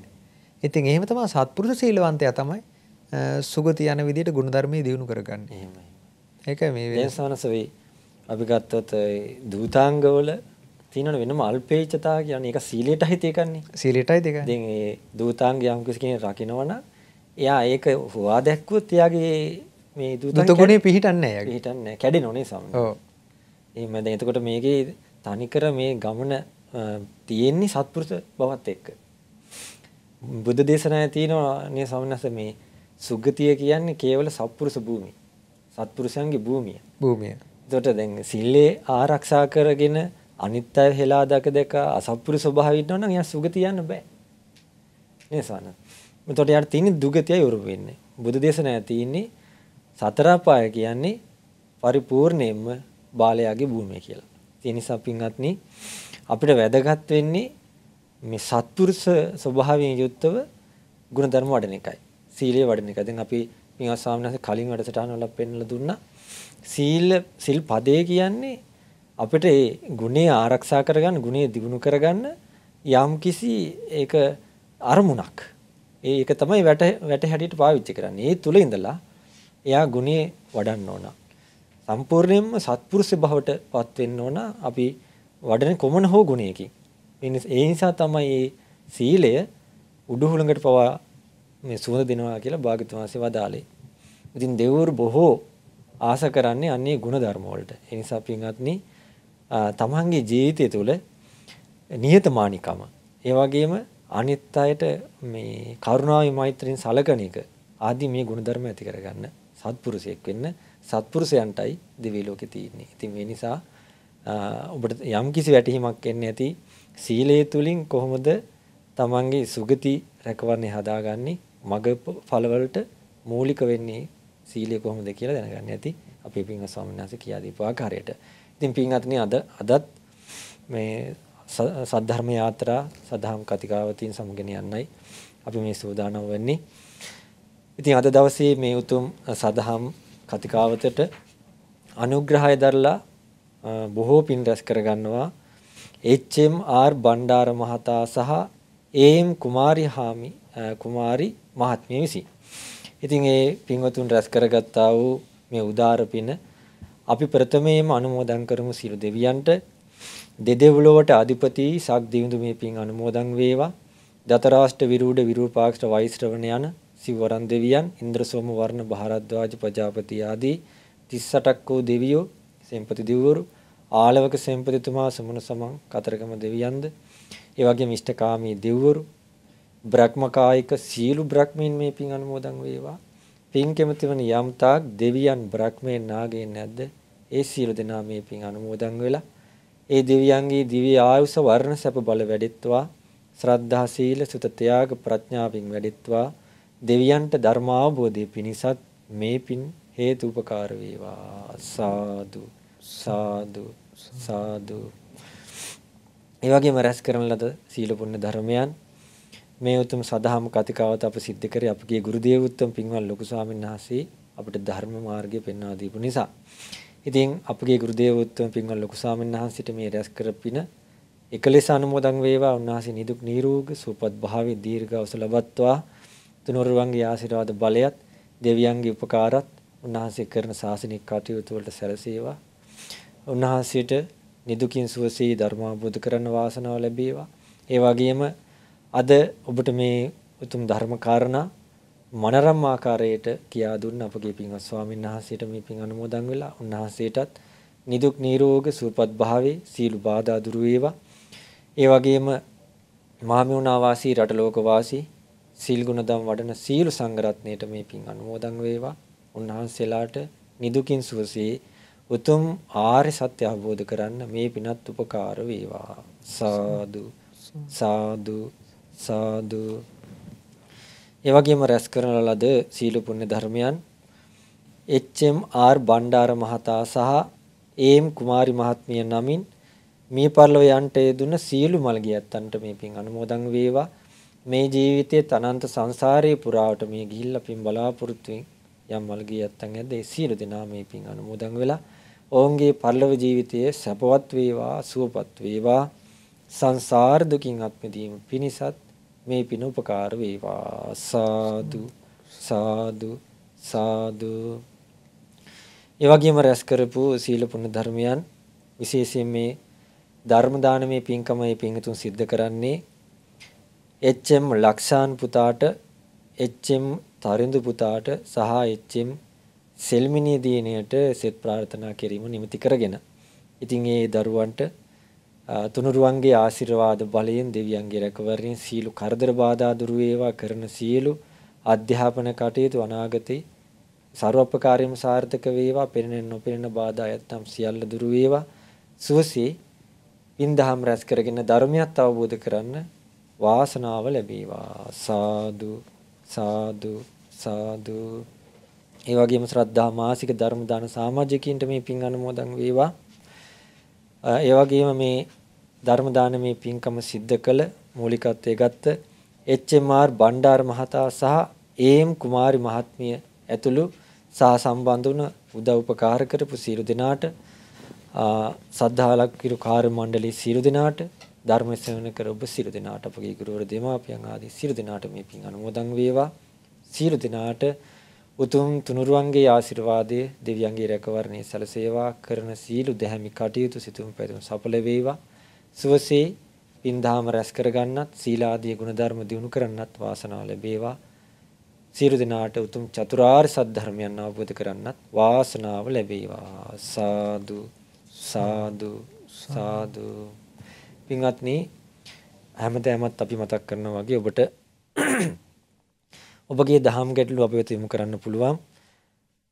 ඉතින් එහෙම තමයි සත්පුරුෂ සීලවන්තයා තමයි සුගති යන විදිහට ගුණධර්මයේ දියුණු කරගන්නේ. එහෙමයි. ඒක මේ වෙනසවනස වෙයි. අපි ගත්තොත් දූතාංගවල තියෙනවනේ වෙනම අල්පේච්ඡතා කියන්නේ ඒක සීලයටයි තේකන්නේ. සීලයටයි තේකන්නේ. ඉතින් ඒ දූතාංගය යම් කිසි කෙනෙක් රකින්නවනම් එයා ඒක හොවා දැක්කොත් එයාගේ මේ දූතාංග දුතගුණේ පිහිටන්නේ නැහැ. පිහිටන්නේ නැහැ. කැඩෙනෝනේ සමහර. ඔව්. එහෙම දැන් එතකොට මේකේ තනිකර මේ ගමන තියෙන්නේ සත්පුරුෂ බවත් එක්ක. බුද්ධ දේශනාවේ තියෙනවා නේ සමනස මේ සුගතිය කියන්නේ කේවල සත්පුරුෂ භූමිය. සත්පුරුෂයන්ගේ භූමිය. භූමිය. එතකොට දැන් සිල්ලේ ආරක්ෂා කරගෙන අනිත් අය හෙලා දක දෙක අසත්පුරුෂ ස්වභාවය ඉන්නවනම් එයා සුගතිය යන්න බෑ. නේ සමන. එතකොට යාට තියෙන්නේ දුගතියයි උරු වෙන්නේ. බුද්ධ දේශනාවේ තියෙන්නේ සතර අපාය කියන්නේ පරිපූර්ණයෙන්ම බාලයාගේ භූමිය කියලා. ඒ නිසා පින්වත්නි අපිට වැදගත් වෙන්නේ මේ සත්පුරුෂ ස්වභාවයෙන් යුක්තව ගුණධර්ම වඩන එකයි. සීලය වඩන එකයි. දැන් අපි පින්වත් ස්වාමීන් වහන්සේ කලින් වැඩසටහන වල පෙන්නලා දුන්නා. සීල සිල් පදේ කියන්නේ අපිට ඒ ගුණේ ආරක්ෂා කරගන්න, ගුණේ දිනු කරගන්න යම් කිසි ඒක අරමුණක්. ඒක තමයි වැට වැට හැටියට පාවිච්චි කරන්නේ. ඒ තුල ඉඳලා එයා ගුණේ වඩන්න ඕනා. සම්පූර්ණයෙන්ම සත්පුරුෂ භවට පත් වෙන්න ඕන අපි වඩන කොමන හෝ ගුණයකින්. ඒ නිසා තමයි මේ සීලය උඩුහුලඟට පවා මේ සුවඳ දෙනවා කියලා භාග්‍යතුන් වහන්සේ වදාළේ. ඉතින් දෙවුරු බොහෝ ආස කරන්නේ අන්නේ ගුණ ධර්ම වලට. ඒ නිසා පින්වත්නි තමන්ගේ ජීවිතය තුළ නියතමානිකම ඒ වගේම අනිත් අයට මේ කරුණාවයි මෛත්‍රියෙන් සලකන එක ආදී මේ ගුණ ධර්ම ඇති කරගන්න සත්පුරුෂයෙක් වෙන්න සත්පුරුෂයන්ටයි දිව්‍ය ලෝකේ තියෙන්නේ. ඉතින් මේ නිසා ඔබට යම් කිසි වැටහීමක් එන්නේ ඇති සීලය තුලින් කොහොමද තමන්ගේ සුගති රැකවන්නේ හදාගන්නේ මග ඵලවලට මූලික වෙන්නේ සීලය කොහොමද කියලා දැනගන්න ඇති අපේ පින්වත් ස්වාමීන් වහන්සේ කියා දීපු ආකාරයට. ඉතින් පින්වත්නි අද අදත් මේ සද්ධර්ම යාත්‍රා සදාම් කතිකාවතින් සමගෙන යන්නයි අපි මේ සූදානම් වෙන්නේ. ඉතින් අද දවසේ මේ උතුම් සදාම් කතිකාවතට අනුග්‍රහය දරලා බොහෝ පින් රැස් කරගන්නවා HMR බණ්ඩාර මහතා සහ AM කුමාරි හාමි කුමාරි මහත්මිය විසින්. ඉතින් ඒ පින්වතුන් රැස් කරගත්තා වූ මේ උදාර පින අපි ප්‍රථමයෙන්ම අනුමෝදන් කරමු සියලු දෙවියන්ට. දෙදෙව්ලොවට අධිපති සක් දිවිඳු මේ පින් අනුමෝදන් වේවා. දතරාෂ්ට විරූඪ විරූපාක්ෂ වෛශ්‍රවණ යන සිවරන් දෙවියන්, ඉන්ද්‍රසෝම වර්ණ භාරද්වාජ ප්‍රජාපති ආදී 38ක් වූ දෙවියෝ, සෙන්පති දිවවරු, ආලවක සෙන්පතිතුමා සමුණ සමන් කතරගම දෙවියන්ද, ඒ වගේම ඉෂ්ඨකාමී දෙවිවරු, බ්‍රහ්මකායික සීලු බ්‍රහ්මීන් මේ පින් අනුමෝදන් වේවා. පින් කැමති වන යම්තාක් දෙවියන් බ්‍රහ්මයෙන් නාගයෙන් නැද්ද? ඒ සීල දෙනා මේ පින් අනුමෝදන් වෙලා ඒ දෙවියන්ගේ දිව්‍ය ආයුෂ වර්ණ සැප බල වැඩිත්වා. ශ්‍රද්ධා සීල සුත ත්‍යාග ප්‍රඥාවෙන් වැඩිත්වා. දෙවියන්ට ධර්මාවබෝධය පිණිසත් මේ පින් හේතුපකාර වේවා සාදු සාදු සාදු ඒ වගේම රැස් කරන ලද සීල පුණ්‍ය ධර්මයන් මේ උතුම් සදහම් කතිකාවත අප සිද්ධ කරේ අපගේ ගුරු දේවෝත්තම පින්වත් ලොකු ස්වාමීන් වහන්සේ අපිට ධර්ම මාර්ගය පෙන්වා දීපු නිසා. ඉතින් අපගේ ගුරු දේවෝත්තම පින්වත් ලොකු ස්වාමීන් වහන්සේට මේ රැස් කරපින එකලෙස අනුමෝදන් වේවා උන්වහන්සේ නිදුක් නිරෝගී සුවපත් භාවයේ දීර්ඝ අවස ලබත්වා තුනුරුවන්ගේ ආශිර්වාද බලයත් දෙවියන්ගේ උපකාරත් උන්වහන්සේ කරන ශාසනික කටයුතු වලට සැලසේවා. උන්වහන්සේට නිදුකින් සුවසේ ධර්මාබෝධ කරන්න වාසනාව ලැබේවා. ඒ වගේම අද ඔබට මේ උතුම් ධර්ම කාරණා මනරම් ආකාරයට කියා දුන්න අපගේ පින්වත් ස්වාමීන් වහන්සේට මේ පින් අනුමෝදන් වෙලා උන්වහන්සේටත් නිදුක් නිරෝග සුවපත් භාවයේ සීළු බාධා දුරු වේවා. ඒ වගේම මහමිුණා වාසී රට ලෝක වාසී සීල් ගුණදම් වඩන සීල සංඝරත්නයට මේ පින් අනුමෝදන් වේවා. උන්වහන්සේලාට නිදුකින් සුවසේ උතුම් ආර්ය සත්‍ය අවබෝධ කරන්න මේ පිනත් උපකාර වේවා. සාදු සාදු සාදු. ඒ වගේම රැස් කරන ලද සීල පුණ්‍ය ධර්මයන් HMR බණ්ඩාර මහතා සහ ඒම් කුමාරි මහත්මිය නමින් මේ පරිලව යන්ට යෙදුන සීළු මල්ගියත්තන්ට මේ පින් අනුමෝදන් වේවා. මේ ජීවිතයේ අනන්ත සංසාරයේ පුරාවට මේ ගිහිල්ලා පින් බලාපොරොත්තු යම් මල් ගිය නැත්තම් ඇද්ද ඒ සියලු දෙනා මේ පින් අනුමෝදන් වෙලා ඔවුන්ගේ පරලොව ජීවිතයේ සැපවත් වේවා සුවපත් වේවා සංසාර දුකින් අත් මිදීම පිණිසත් මේ පින උපකාර වේවා සාදු සාදු සාදු ඒ වගේම රැස් කරපු සීල පුණ්‍ය ධර්මයන් විශේෂයෙන් මේ ධර්ම දානමේ පින්කම මේ පින්තුන් සිද්ධ කරන්නේ එච්.එම්. ලක්ෂාන් පුතාට එච්.එම්. තරිඳු පුතාට සහ එච්.එම්. සෙල්මිනී දියණියට සෙත් ප්‍රාර්ථනා කිරීම නිමිති කරගෙන ඉතින් ඒ දරුවන්ට තුනුරුවන්ගේ ආශිර්වාද බලයෙන් දෙවියන්ගේ රැකවරණින් සීලු කරදර බාධා දුරු වේවා කරන සීලු අධ්‍යාපන කටයුතු අනාගතේ ਸਰවපකාරීම සාර්ථක වේවා පෙනෙන නොපෙනෙන බාධා යත්තම් සියල්ල දුරු වේවා සුවසේ ඉන්දහම් රැස් කරගෙන ධර්මයත් අවබෝධ කරන්න වාසනාව ලැබේවා සාදු සාදු සාදු ඒ වගේම ශ්‍රද්ධා මාසික ධර්ම දාන සමාජිකින්ට මේ පින් අනුමෝදන් වේවා ඒ වගේම මේ ධර්ම දානමේ පින්කම සිද්ධ කළ මූලිකත්වයේ ගත්ත එච්.එම්.ආර්. බණ්ඩාර මහතා සහ ඒම් කුමාරි මහත්මිය ඇතුළු සහ සම්බන්ධ වුණ උදව් උපකාර කරපු සියලු දෙනාට සද්ධාලක් කිරු කාර්ය මණ්ඩලයේ සියලු දෙනාට ධර්ම ශ්‍රවණය කර ඔබ සියලු දෙනාට අපගේ ගුරුවර දෙමාපියන් ආදී සියලු දෙනාට මේ පින් අනුමෝදන් වේවා. සියලු දෙනාට උතුම් තුනුරුවන්ගේ ආශිර්වාදය දෙවියන්ගේ රැකවරණය සැලසේවා කරන සීලු දැහැමි කටයුතු සිතුම් පැතුම් සඵල වේවා. සුවසේ පින්දහම රැස් කරගන්නත් සීලාදී ගුණධර්ම දිනු කරන්නත් වාසනාව ලැබේවා. සියලු දෙනාට උතුම් චතුරාර්ය සත්‍ය අවබෝධ කරන්නත් වාසනාව ලැබේවා. සාදු සාදු සාදු පින්වත්නි හැමදෑමත් අපි මතක් කරනවා වගේ ඔබට ඔබගේ දහම් ගැටලු අප වෙත යොමු කරන්න පුළුවන්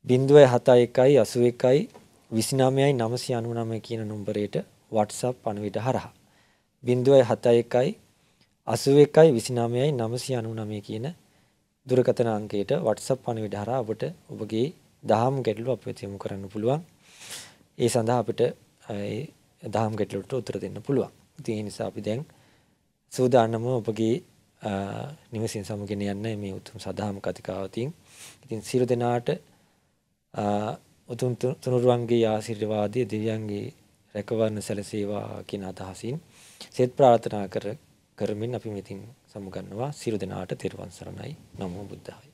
0.71යි 81යි 29යි 999 කියන නම්බරයට WhatsApp පණවිඩ හරහා 0.71යි 81යි 29යි 999 කියන දුරකථන අංකයට WhatsApp පණවිඩ හරහා ඔබට ඔබගේ දහම් ගැටලු අප වෙත යොමු කරන්න පුළුවන් ඒ සඳහා අපිට ඒ දහම් ගැටලුට උත්තර දෙන්න පුළුවන් ඉතින් ඒ නිසා අපි දැන් සූදානම ඔබගේ නිවසින් සමුගෙන යන්න මේ උතුම් සදාම් කතිකාවතින් ඉතින් සියලු දෙනාට උතුම් තුනුරුවන්ගේ ආශිර්වාදය දෙවියන්ගේ රැකවරණ සැලසේවා කියන අදහසින් සෙත් ප්‍රාර්ථනා කර කරමින් අපි මෙතින් සමුගන්නවා සියලු දෙනාට තෙරුවන් සරණයි නමෝ බුද්ධාය